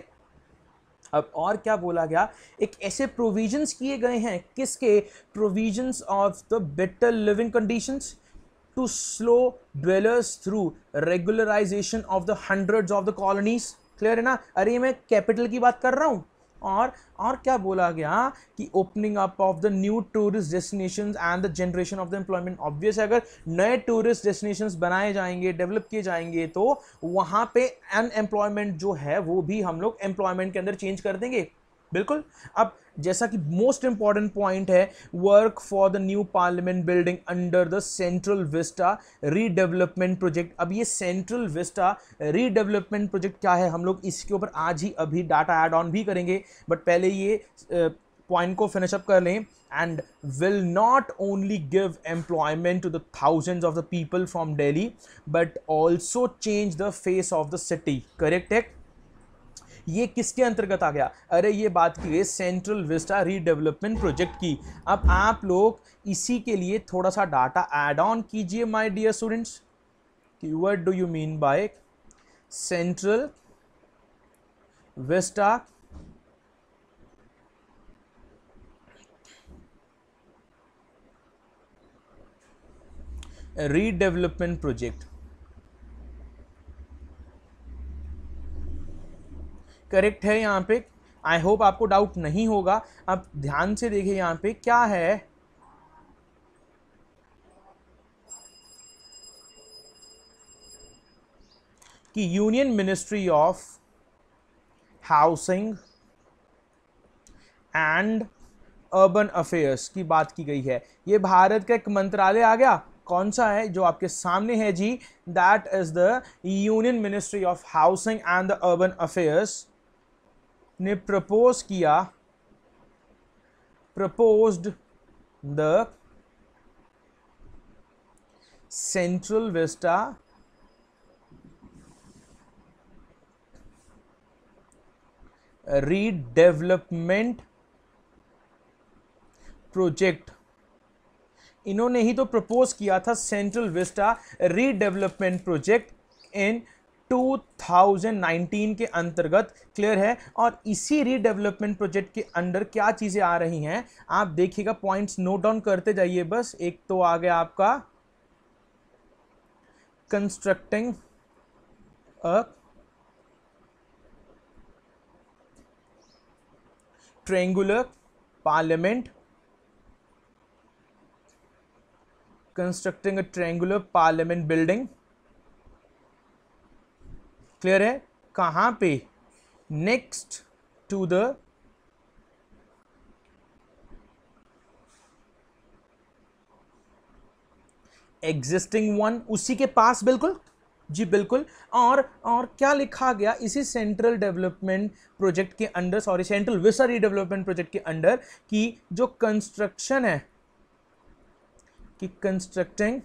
अब और क्या बोला गया एक ऐसे प्रोविजंस किए गए हैं किसके provisions of the better living conditions to slum dwellers through regularisation of the hundreds of the colonies clear है ना अरे मैं कैपिटल की बात कर रहा हूँ और और क्या बोला गया कि opening up of the new tourist destination and the generation of the employment obvious अगर नए टूरिस्ट डेस्टिनेशन बनाए जाएंगे डेवलप किए जाएंगे तो वहाँ पे अनएम्प्लॉयमेंट जो है वो भी हम लोग एम्प्लॉयमेंट के अंदर चेंज कर देंगे बिल्कुल अब जैसा कि मोस्ट इंपॉर्टेंट पॉइंट है work for the new parliament building under the central vista redevelopment project अब ये सेंट्रल विस्टा रीडेवलपमेंट प्रोजेक्ट क्या है हम लोग इसके ऊपर आज ही अभी डाटा एड ऑन भी करेंगे बट पहले ये पॉइंट को फिनिशअप कर लें and will not only give employment to the thousand of the people from Delhi but also change the face of the city correct है ये किसके अंतर्गत आ गया अरे ये बात की गई सेंट्रल विस्टा रीडेवलपमेंट प्रोजेक्ट की अब आप लोग इसी के लिए थोड़ा सा डाटा एड ऑन कीजिए माय डियर स्टूडेंट्स कि what do you mean by central vista redevelopment project correct है यहाँ पे आई होप आपको डाउट नहीं होगा आप ध्यान से देखिए यहाँ पे क्या है कि union ministry of housing and urban affairs की बात की गई है ये भारत का एक मंत्रालय आ गया कौन सा है जो आपके सामने है जी that is the union ministry of housing and the urban affairs ने प्रपोज किया proposed the central vista redevelopment project इन्होंने ही तो प्रपोज किया था central vista redevelopment project and 2019 के अंतर्गत क्लियर है और इसी रीडेवलपमेंट प्रोजेक्ट के अंडर क्या चीज़ें आ रही हैं आप देखिएगा पॉइंट्स नोट डाउन करते जाइए बस एक तो आ गया आपका constructing a triangular parliament constructing a triangular parliament building clear है कहां पे next to the existing one उसी के पास बिल्कुल जी बिल्कुल और और क्या लिखा गया इसी सेंट्रल डेवलपमेंट प्रोजेक्ट के under sorry central vista development project के अंडर कि जो कंस्ट्रक्शन है कि constructing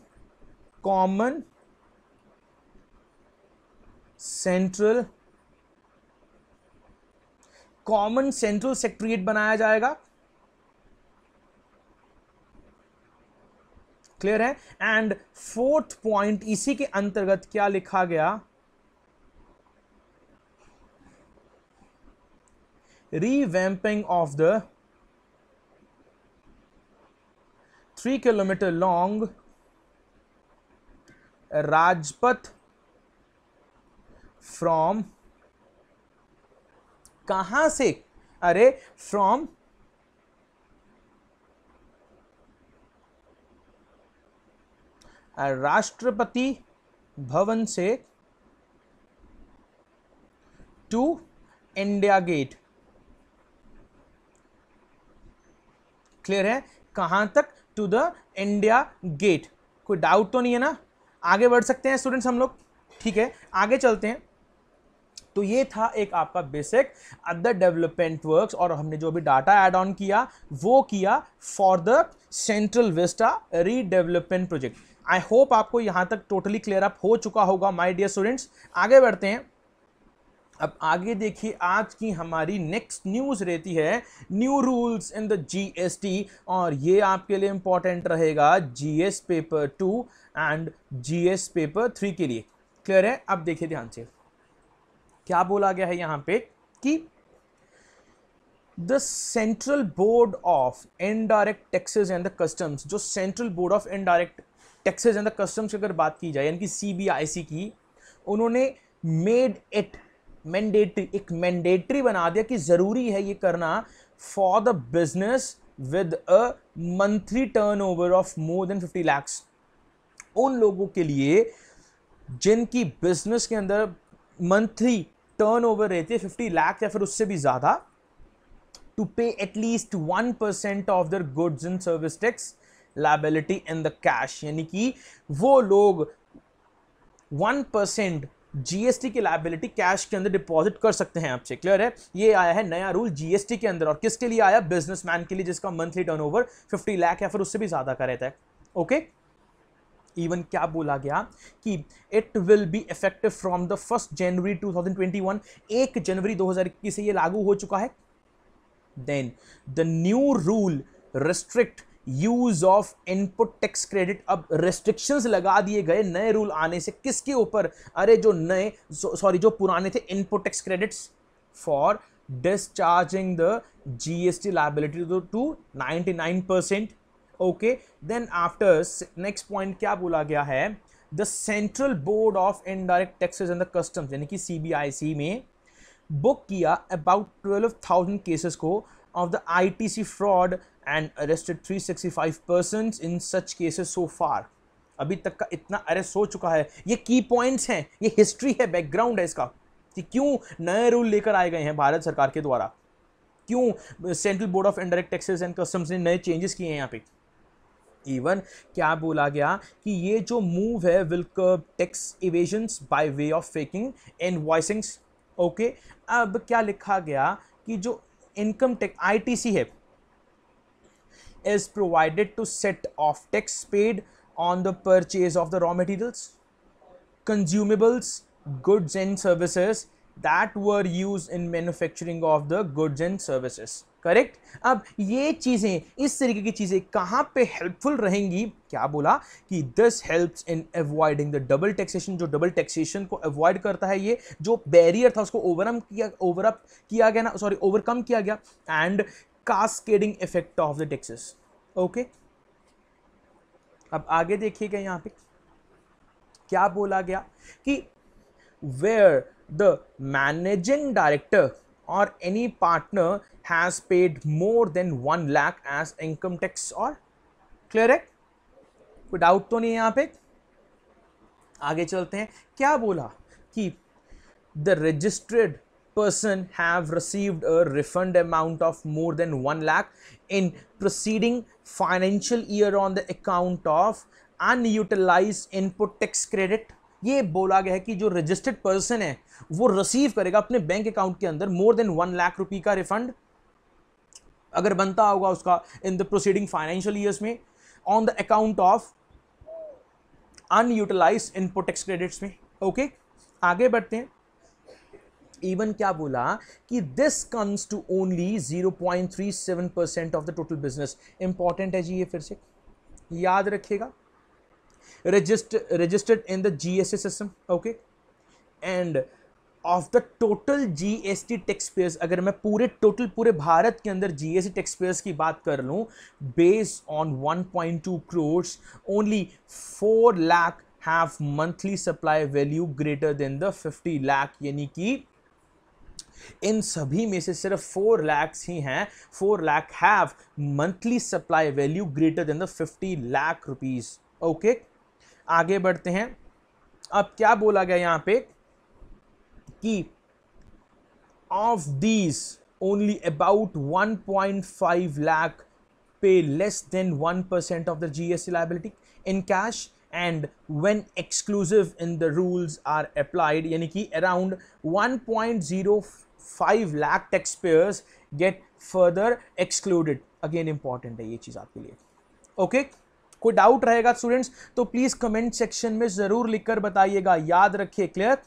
common central common central secretariat बनाया जाएगा क्लियर है एंड फोर्थ पॉइंट इसी के अंतर्गत क्या लिखा गया revamping of the three kilometre long Rajpath from कहां से अरे फ्रॉम राष्ट्रपति भवन से टू इंडिया गेट क्लियर है कहां तक टू द इंडिया गेट कोई डाउट तो नहीं है ना आगे बढ़ सकते हैं स्टूडेंट्स हम लोग ठीक है आगे चलते हैं तो ये था एक आपका बेसिक अदर डेवलपमेंट वर्क्स और हमने जो भी डाटा एड ऑन किया वो किया for the central vista redevelopment project I hope आपको यहां तक टोटली क्लियर अप हो चुका होगा माई डियर स्टूडेंट्स आगे बढ़ते हैं अब आगे देखिए आज की हमारी नेक्स्ट न्यूज़ रहती है new rules in the GST और ये आपके लिए इंपॉर्टेंट रहेगा GS paper two and GS paper three के लिए क्लियर है अब देखिए ध्यान से क्या बोला गया है यहां पे कि the central board of indirect taxes and the customs जो central board of indirect taxes and the customs की अगर बात की जाए यानी कि सी की उन्होंने मेड इट मैंडेटरी एक मैंडेटरी बना दिया कि ज़रूरी है ये करना for the business with a monthly turnover of more than 50 lakhs उन लोगों के लिए जिनकी बिजनेस के अंदर मंथली टर्न ओवर रहती है फिफ्टी लाख या फिर उससे भी ज़्यादा to pay at least one percent of their goods and service tax liability in the cash यानी कि वो लोग वन परसेंट जीएसटी की लाइबिलिटी कैश के अंदर डिपॉजिट कर सकते हैं आपसे क्लियर है ये आया है नया रूल जीएसटी के अंदर और किसके लिए आया बिजनेसमैन के लिए जिसका मंथली टर्नओवर 50 लाख या फिर उससे भी ज़्यादा का रहता है ओके okay? इवन क्या बोला गया कि it will be effective from the first January 2021 एक जनवरी 2021 से ये लागू हो चुका है then the new rule restrict use of input tax credit अब रेस्ट्रिक्शंस लगा दिए गए नए रूल आने से किसके ऊपर अरे जो नए सॉरी जो पुराने थे input tax credits for discharging the GST liability to ninety nine percent okay then after next point क्या बोला गया है the central board of indirect taxes and the customs यानी कि सीबीआईसी में बुक किया अबाउट ट्वेल्व थाउजेंड केसेस को of the ITC fraud and arrested three five persons in such cases so far अभी तक का इतना अरेस्ट हो चुका है ये की पॉइंट्स हैं ये हिस्ट्री है बैकग्राउंड है इसका कि क्यों नए रूल लेकर आए गए हैं भारत सरकार के द्वारा क्यों central board of indirect taxes and customs ने नए चेंजेस किए हैं यहाँ पे इवन क्या बोला गया कि ये जो मूव है विल्क tax evasions by way of faking invoicings okay अब क्या लिखा गया कि जो इनकम टैक्स सी है is provided to set off tax paid on the purchase of the raw materials consumables goods and services that were use in manufacturing of the goods and services correct अब ये चीज़ें इस तरीके की चीज़ें कहाँ पे हेल्पफुल रहेंगी क्या बोला कि this helps in avoiding the double taxation जो डबल टैक्सेशन को अवॉइड करता है ये जो बैरियर था उसको ओवरम किया ओवरअप किया गया ना सॉरी ओवरकम किया गया and cascading effect of the taxes okay अब आगे देखिएगा यहाँ पे क्या बोला गया कि where the managing director or any partner has paid more than 1 lakh as income tax or clear है कोई डाउट तो नहीं है यहाँ पे आगे चलते हैं क्या बोला कि the registered person have received a refund amount of more than 1 lakh in preceding financial year on the account of unutilized input tax credit ये बोला गया है कि जो रजिस्टर्ड पर्सन है वो रिसीव करेगा अपने बैंक अकाउंट के अंदर मोर देन वन लाख रुपये का रिफंड अगर बनता होगा उसका in the proceeding financial years में on the account of unutilised input tax credits में ओके okay? आगे बढ़ते हैं इवन क्या बोला कि this comes to only 0.37 percent of the total business important है जी ये फिर से याद रखिएगा registered in the G S GST system okay and of the total GST tax payers अगर मैं पूरे टोटल पूरे भारत के अंदर जीएसटी टैक्स पेयर्स की बात कर लूँ based on two crores only 4 lakh have monthly supply value greater than the fifty lakh यानी कि इन सभी में से सिर्फ फोर लैक्स ही हैं four lakh have monthly supply value greater than the fifty lakh rupees okay okay? आगे बढ़ते हैं अब क्या बोला गया यहां पे कि of these only about 1.5 point five lakh pay less than one percent of the G S liability in cash and when exclusive in the rules are applied यानी कि around one point zero five lakh tax payers get further excluded again important है ये चीज़ आपके लिए okay okay? कोई doubt रहेगा students तो प्लीज़ कमेंट सेक्शन में ज़रूर लिखकर बताइएगा याद रखिए क्लियर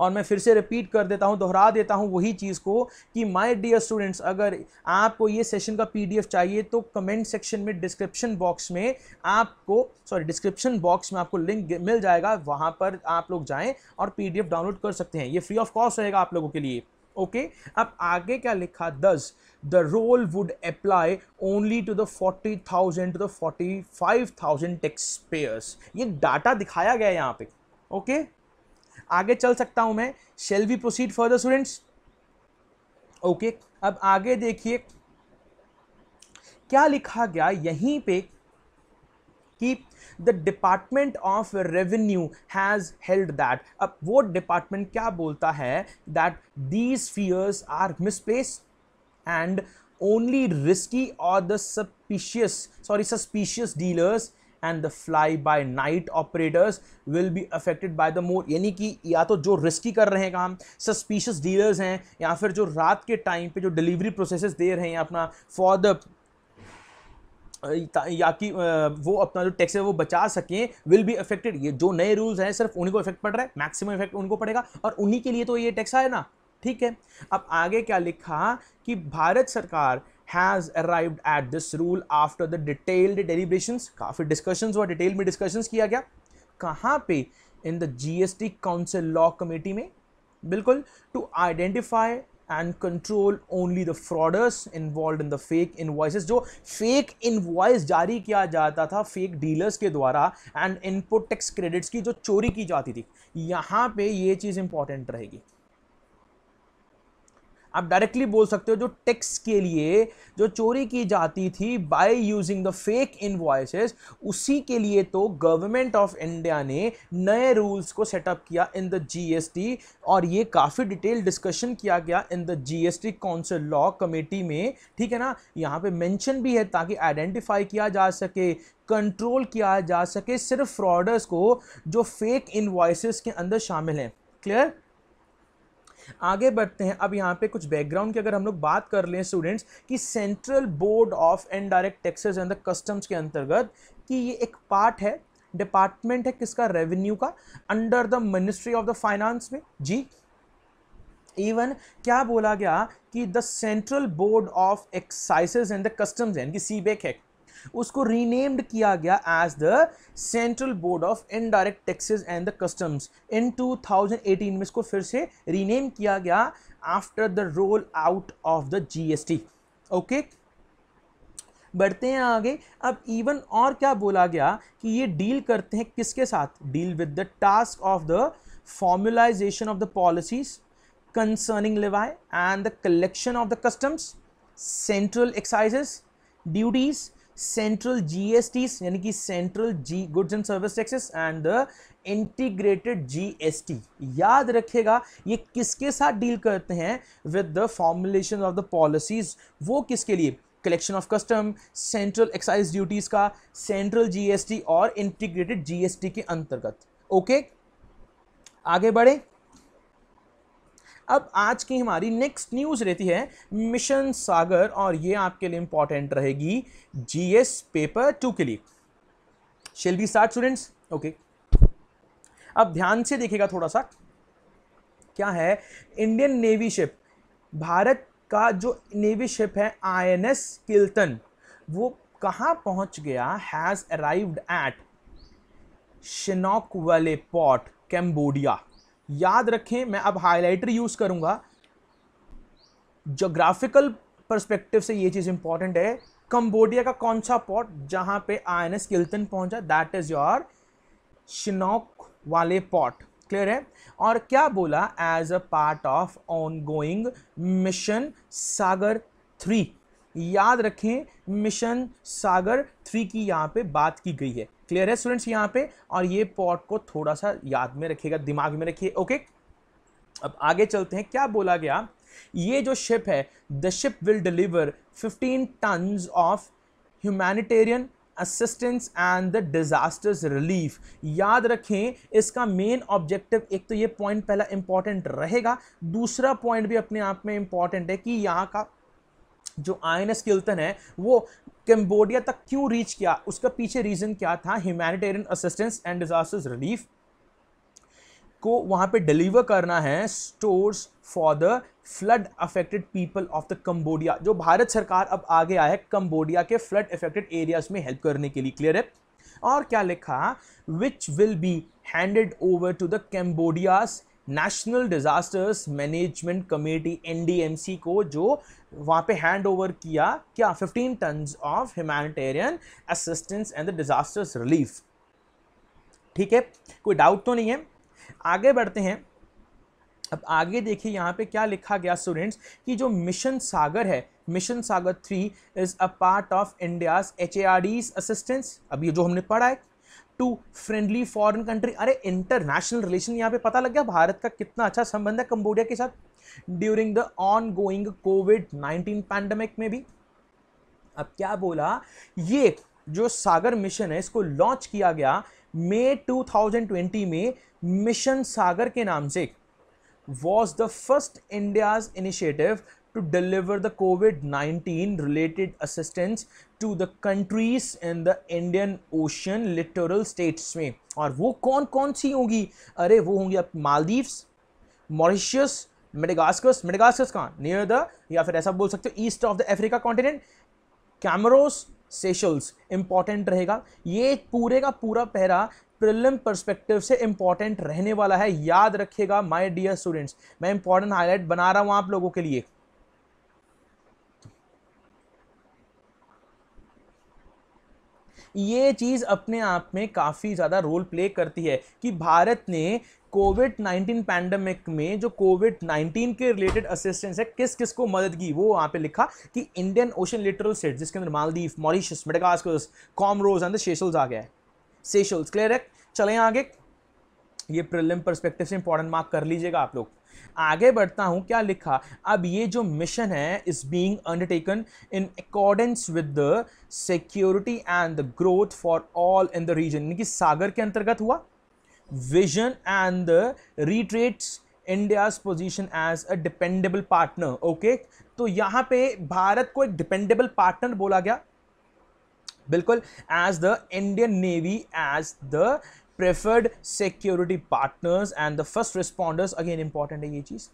और मैं फिर से रिपीट कर देता हूँ दोहरा देता हूं वही चीज़ को कि माय डियर स्टूडेंट्स अगर आपको ये सेशन का पीडीएफ चाहिए तो कमेंट सेक्शन में डिस्क्रिप्शन बॉक्स में आपको सॉरी डिस्क्रिप्शन बॉक्स में आपको लिंक मिल जाएगा वहां पर आप लोग जाएं और पीडीएफ डाउनलोड कर सकते हैं ये फ्री ऑफ कॉस्ट रहेगा आप लोगों के लिए ओके अब आगे क्या लिखा दस the role would apply only to the 40,000 to the 45,000 taxpayers. ये डाटा दिखाया गया है यहाँ पे ओके आगे चल सकता हूँ मैं shall we proceed further students okay अब आगे देखिए क्या लिखा गया यहीं पे कि the department of revenue has held that अब वो डिपार्टमेंट क्या बोलता है that these fears are misplaced and only risky और the suspicious sorry suspicious dealers and the fly by night operators will be affected by the more यानी कि या तो जो रिस्की कर रहे हैं काम सस्पिशियस डीलर्स हैं या फिर जो रात के टाइम पे जो डिलीवरी प्रोसेस दे रहे हैं अपना फॉर द या कि वो अपना जो टैक्स है वो बचा सकें विल बी अफेक्टेड ये जो नए रूल्स हैं सिर्फ उन्हीं को इफेक्ट पड़ रहा है मैक्सिमम इफेक्ट उनको पड़ेगा और उन्हीं के लिए तो ये टैक्स आया ना ठीक है अब आगे क्या लिखा कि भारत सरकार has arrived at this rule after the detailed deliberation काफ़ी डिस्कशंस हुआ डिटेल में डिस्कशंस किया गया कहाँ पे in the GST council law committee में बिल्कुल to identify and control only the frauders involved in the fake invoices जो फेक इन्वाइस जारी किया जाता था फेक डीलर्स के द्वारा एंड इनपुट टैक्स क्रेडिट्स की जो चोरी की जाती थी यहाँ पे ये चीज़ इंपॉर्टेंट रहेगी आप डायरेक्टली बोल सकते हो जो टैक्स के लिए जो चोरी की जाती थी by using the fake in उसी के लिए तो गवर्नमेंट ऑफ इंडिया ने नए रूल्स को सेटअप किया इन द जीएसटी और ये काफ़ी डिटेल डिस्कशन किया गया in the GST council law committee में ठीक है ना यहाँ पे मेंशन भी है ताकि आइडेंटिफाई किया जा सके कंट्रोल किया जा सके सिर्फ फ्रॉडर्स को जो फेक इन्वाइसेस के अंदर शामिल हैं क्लियर आगे बढ़ते हैं अब यहाँ पे कुछ बैकग्राउंड की अगर हम लोग बात कर लें स्टूडेंट्स कि central board of and direct taxes and the customs के अंतर्गत कि ये एक पार्ट है डिपार्टमेंट है किसका रेवेन्यू का under the ministry of the finance में जी इवन क्या बोला गया कि the central board of excises and the customs and कि सी बेक है उसको रीनेम्ड किया गया as the central board of indirect taxes and the customs in 2018 में इसको फिर से रीनेम किया गया after the roll out of the GST okay बढ़ते हैं आगे अब इवन और क्या बोला गया कि ये डील करते हैं किसके साथ deal with the task of the formulisation of the policies concerning levy and the collection of the customs central excises duties central GST यानी कि central G goods and service taxes and the integrated GST याद रखेगा ये किसके साथ deal करते हैं with the formulation of the policies वो किसके लिए collection of custom central excise duties का सेंट्रल जीएसटी और इंटीग्रेटेड जीएसटी के अंतर्गत ओके आगे बढ़े अब आज की हमारी नेक्स्ट न्यूज़ रहती है मिशन सागर और ये आपके लिए इंपॉर्टेंट रहेगी जीएस पेपर टू के लिए shall be start students okay अब ध्यान से देखिएगा थोड़ा सा क्या है इंडियन नेवी शिप भारत का जो नेवी शिप है आईएनएस किल्तन वो कहाँ पहुँच गया हैज़ अराइव्ड एट शिनॉक वाले पोर्ट कैम्बोडिया याद रखें मैं अब हाईलाइटर यूज़ करूंगा जोग्राफिकल परस्पेक्टिव से ये चीज़ इंपॉर्टेंट है कंबोडिया का कौन सा पॉट जहां पे आई एन एस किल्तन पहुंचा दैट इज़ योर शिनोक वाले पॉट क्लियर है और क्या बोला as a part of ongoing mission Sagar three याद रखें मिशन सागर थ्री की यहाँ पे बात की गई है क्लियर है स्टूडेंट्स यहाँ पे और ये पॉट को थोड़ा सा याद में रखिएगा दिमाग में रखिए ओके अब आगे चलते हैं क्या बोला गया ये जो शिप है the ship will deliver 15 ton of humanitarian assistance and the disasters relief याद रखें इसका मेन ऑब्जेक्टिव एक तो ये पॉइंट पहला इंपॉर्टेंट रहेगा दूसरा पॉइंट भी अपने आप में इंपॉर्टेंट है कि यहाँ का जो आई एस है वो कंबोडिया तक क्यों रीच किया उसका पीछे रीज़न क्या था humanitarian assistance and disasters relief को वहां पे डिलीवर करना है stores for the flood affected people of the Cambodia जो भारत सरकार अब आगे आया है कंबोडिया के फ्लड अफेक्टेड एरियाज में हेल्प करने के लिए क्लियर है और क्या लिखा which will be handed over to the Cambodia's national disasters management committee NDMC को जो वहाँ पे हैंड ओवर किया क्या 15 ton of humanitarian assistance and the disasters relief ठीक है कोई डाउट तो नहीं है आगे बढ़ते हैं अब आगे देखिए यहाँ पे क्या लिखा गया स्टूडेंट्स कि जो मिशन सागर है mission Sagar three is a part of India's H A R D's assistance जो हमने पढ़ा है टू फ्रेंडली फॉरन कंट्री अरे इंटरनेशनल रिलेशन यहाँ पे पता लग गया भारत का कितना अच्छा संबंध है कंबोडिया के साथ during the ongoing COVID nineteen pandemic में भी अब क्या बोला ये जो सागर मिशन है इसको लॉन्च किया गया मई 2020 में मिशन सागर के नाम से was the first India's initiative to deliver the COVID 19 related assistance to the countries in the Indian Ocean littoral states में और वो कौन कौन सी होंगी अरे वो होंगी आप मालदीव्स मॉरिशियस मेडिगास्कस मेडिगास्कस कहाँ नियर द या फिर ऐसा बोल सकते हो east of the Africa continent Comoros Seychelles important रहेगा ये पूरे का पूरा पहरा प्रिलिम परस्पेक्टिव से इंपॉर्टेंट रहने वाला है याद रखिएगा माय डियर स्टूडेंट्स मैं इंपॉर्टेंट हाईलाइट बना रहा हूँ आप लोगों के लिए ये चीज़ अपने आप में काफ़ी ज़्यादा रोल प्ले करती है कि भारत ने कोविड 19 पैंडमिक में जो कोविड 19 के रिलेटेड असिस्टेंस है किस किस को मदद की वो वहाँ पे लिखा कि इंडियन ओशन लिटरल स्टेट जिसके अंदर Maldives Mauritius Madagascar Comoros and Seychelles आ गया है सेशल्स क्लियर है चले आगे ये प्रिलिम परस्पेक्टिव से इंपॉर्टेंट मार्क कर लीजिएगा आप लोग आगे बढ़ता हूँ क्या लिखा अब ये जो मिशन है is being undertaken in accordance with the security and the growth for all in the region यानी कि सागर के अंतर्गत हुआ vision and the reiterates India's position as a dependable partner okay तो यहाँ पे भारत को एक डिपेंडेबल पार्टनर बोला गया बिल्कुल as the Indian navy as the preferred security partners and the first responders again important है ये चीज़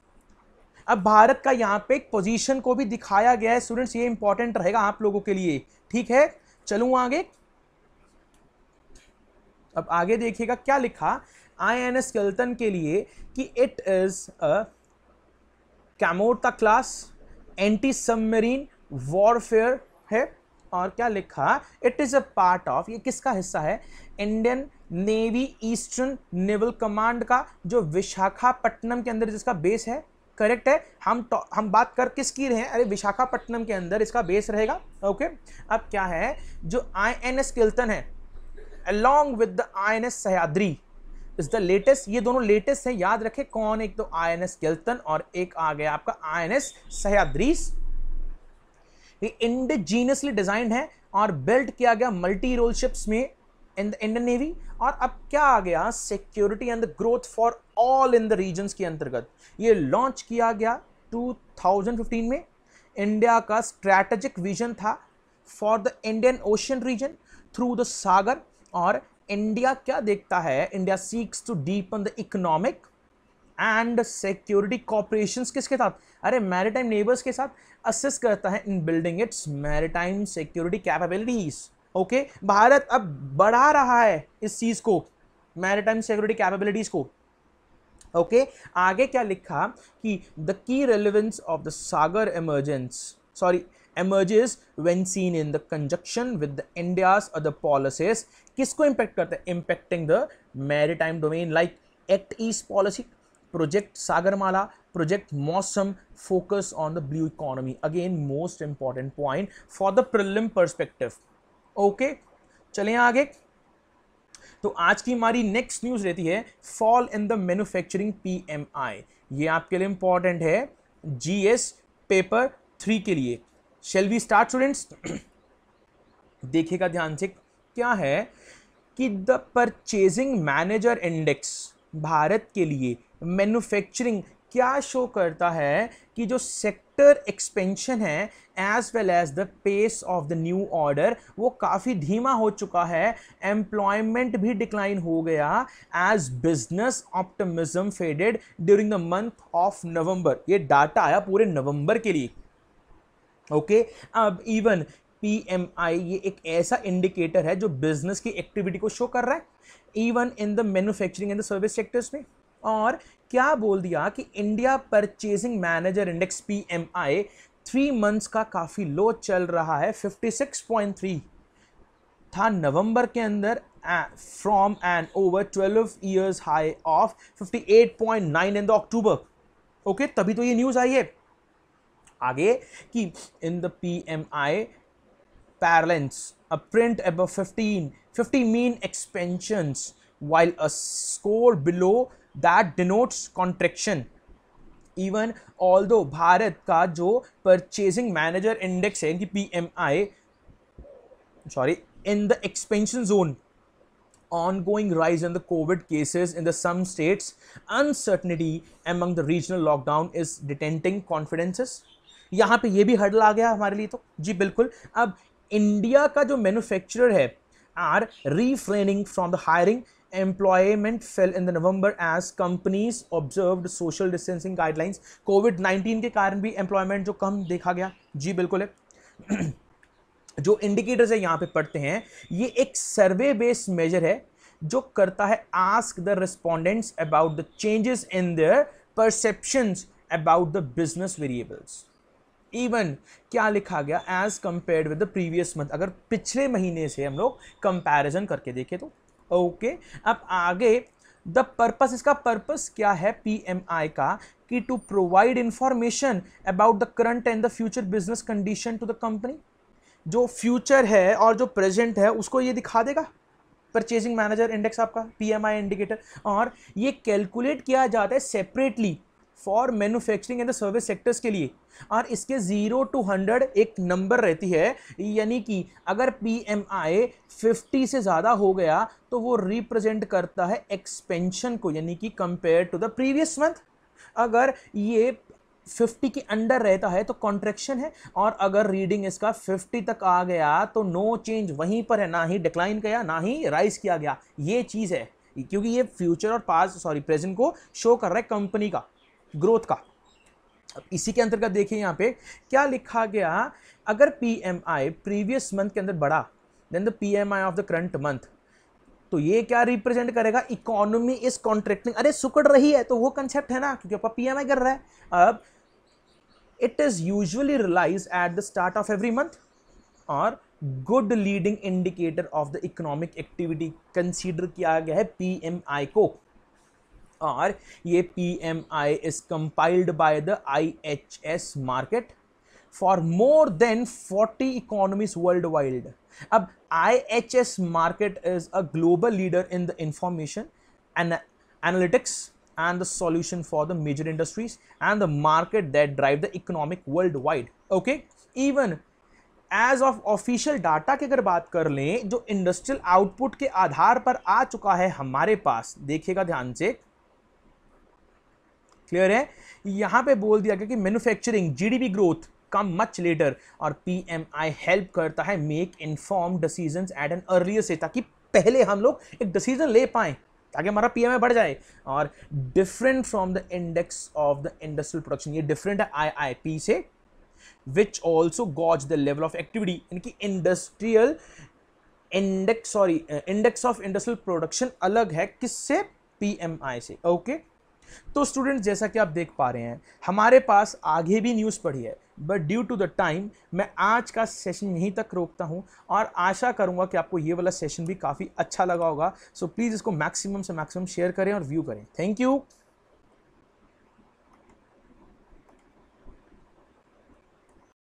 अब भारत का यहाँ पे एक पोजीशन को भी दिखाया गया है स्टूडेंट्स ये इंपॉर्टेंट रहेगा आप लोगों के लिए ठीक है चलूँ आगे अब आगे देखिएगा क्या लिखा आई एन एस केल्टन के लिए कि it is a Kamorta class anti submarine warfare है और क्या लिखा it is a part of ये किसका हिस्सा है Indian navy eastern naval command का जो विशाखापट्टनम के अंदर जिसका बेस है करेक्ट है हम हम बात कर किस की रहे हैं अरे विशाखापट्टनम के अंदर इसका बेस रहेगा ओके अब क्या है जो आई एन एस केल्टन है along with the I N S Sahyadri is the latest ये दोनों लेटेस्ट हैं याद रखें कौन एक तो आई एन एस गिल्तन और एक आ गया आपका आई एन एस सह्याद्रीस ये इंडिजीनियसली डिजाइन है और बिल्ड किया गया मल्टी रोल शिप्स में इन द इंडियन नेवी और अब क्या आ गया security and the growth for all in the region के अंतर्गत ये लॉन्च किया गया 2015 में इंडिया का स्ट्रैटेजिक विजन था for the Indian Ocean region through the Sagar और इंडिया क्या देखता है India seeks to deepen the economic and security cooperation किसके साथ अरे मैरिटाइम नेबर्स के साथ असिस्ट करता है in building its maritime security capabilities okay Bharat अब बढ़ा रहा है इस चीज़ को मैरिटाइम सिक्योरिटी कैपेबिलिटीज़ को ओके okay? आगे क्या लिखा कि the key relevance of the Sagar emergence sorry emerges when seen in the conjunction with the indias other policies kisko impact karta hai impacting the maritime domain like act east policy project sagarmala project mausam focus on the blue economy again most important point for the prelim perspective okay चलें aage तो आज की हमारी next news रहती है fall in the manufacturing PMI ये आपके लिए इंपॉर्टेंट है जीएस पेपर थ्री के लिए शेल वी स्टार्ट स्टूडेंट्स देखिएगा ध्यान से क्या है कि the purchasing manager index Bharat के लिए मैन्युफैक्चरिंग क्या शो करता है कि जो सेक्टर एक्सपेंशन है as well as the pace of the new order वो काफ़ी धीमा हो चुका है एम्प्लॉयमेंट भी डिक्लाइन हो गया as business optimism faded during the month of November ये डाटा आया पूरे नवंबर के लिए ओके अब इवन पी ये एक ऐसा इंडिकेटर है जो बिजनेस की एक्टिविटी को शो कर रहा है even in the manufacturing and the service sectors में और क्या बोल दिया कि India purchasing manager index P M three months का काफ़ी लो चल रहा है 56.3 था नवंबर के अंदर from and over 12 years high of 58.9 in the October okay तभी तो ये न्यूज़ आई है आगे कि in the PMI parlance a print अब 15 15 mean expansions while a score below that denotes contraction even although Bharat का जो परचेजिंग मैनेजर इंडेक्स है इनकी PMI sorry in the expansion zone ongoing rise in the covid cases in the some states uncertainty among the regional lockdown is detenting confidences यहाँ पे ये भी huddle आ गया हमारे लिए तो जी बिल्कुल अब इंडिया का जो मैन्युफैक्चरर है are refraining from the hiring employment fell in the November as companies observed social distancing guidelines COVID 19 के कारण भी एम्प्लॉयमेंट जो कम देखा गया जी बिल्कुल है जो इंडिकेटर्स है यहाँ पे पढ़ते हैं ये एक सर्वे बेस्ड मेजर है जो करता है ask the respondents about the changes in their perceptions about the business variables even क्या लिखा गया as compared with the previous month अगर पिछले महीने से हम लोग कंपेरिजन करके देखें तो ओके okay. अब आगे द पर्पस इसका पर्पस क्या है आई का कि to provide information about the current and the future business condition to the company जो फ्यूचर है और जो प्रेजेंट है उसको ये दिखा देगा परचेजिंग मैनेजर इंडेक्स आपका पीएमआई इंडिकेटर और ये कैलकुलेट किया जाता है separately for manufacturing and the service sectors के लिए और इसके ज़ीरो टू हंड्रेड एक नंबर रहती है यानी कि अगर पी एम आई फिफ्टी से ज़्यादा हो गया तो वो रिप्रेजेंट करता है एक्सपेंशन को यानी कि compare to the previous month अगर ये 50 के अंडर रहता है तो कॉन्ट्रेक्शन है और अगर रीडिंग इसका 50 तक आ गया तो नो चेंज वहीं पर है ना ही डिक्लाइन किया ना ही राइज किया गया ये चीज़ है क्योंकि ये फ्यूचर और पास सॉरी प्रेजेंट को शो कर रहा है कंपनी का ग्रोथ का अब इसी के अंतर्गत देखिए यहाँ पे क्या लिखा गया अगर P M I previous month के अंदर बढ़ा than the P M I of the current month तो ये क्या रिप्रेजेंट करेगा इकोनॉमी इज कॉन्ट्रेक्टिंग अरे सुकड़ रही है तो वो कंसेप्ट है ना क्योंकि अपना पी एम आई कर रहा है अब it is usually release at the start of every month और good leading indicator of the economic activity consider किया गया है पी एम आई को आर ये P M I is compiled by the I H S market for more than forty economies world wide अब I H S market is a global leader in the information and analytics the solution for the major industries and the market that drive the economic world wide okay even as of official data की अगर बात कर लें जो industrial output के आधार पर आ चुका है हमारे पास देखिएगा ध्यान से क्लियर है यहां पे बोल दिया गया कि manufacturing GDP growth come much later और पीएमआई हेल्प करता है make inform decision at an earlier से ताकि पहले हम लोग एक डिसीजन ले पाए ताकि हमारा पीएमआई बढ़ जाए और different from the index of the industrial production ये डिफरेंट है आई से which also gauge the level of activity यानी कि industrial index sorry index of industrial production अलग है किससे पीएमआई से ओके okay? तो स्टूडेंट जैसा कि आप देख पा रहे हैं हमारे पास आगे भी न्यूज़ पढ़ी है but due to the time मैं आज का सेशन यहीं तक रोकता हूं और आशा करूंगा कि आपको ये वाला सेशन भी काफ़ी अच्छा लगा होगा सो so, प्लीज़ इसको मैक्सिमम से मैक्सिमम शेयर करें और व्यू करें थैंक यू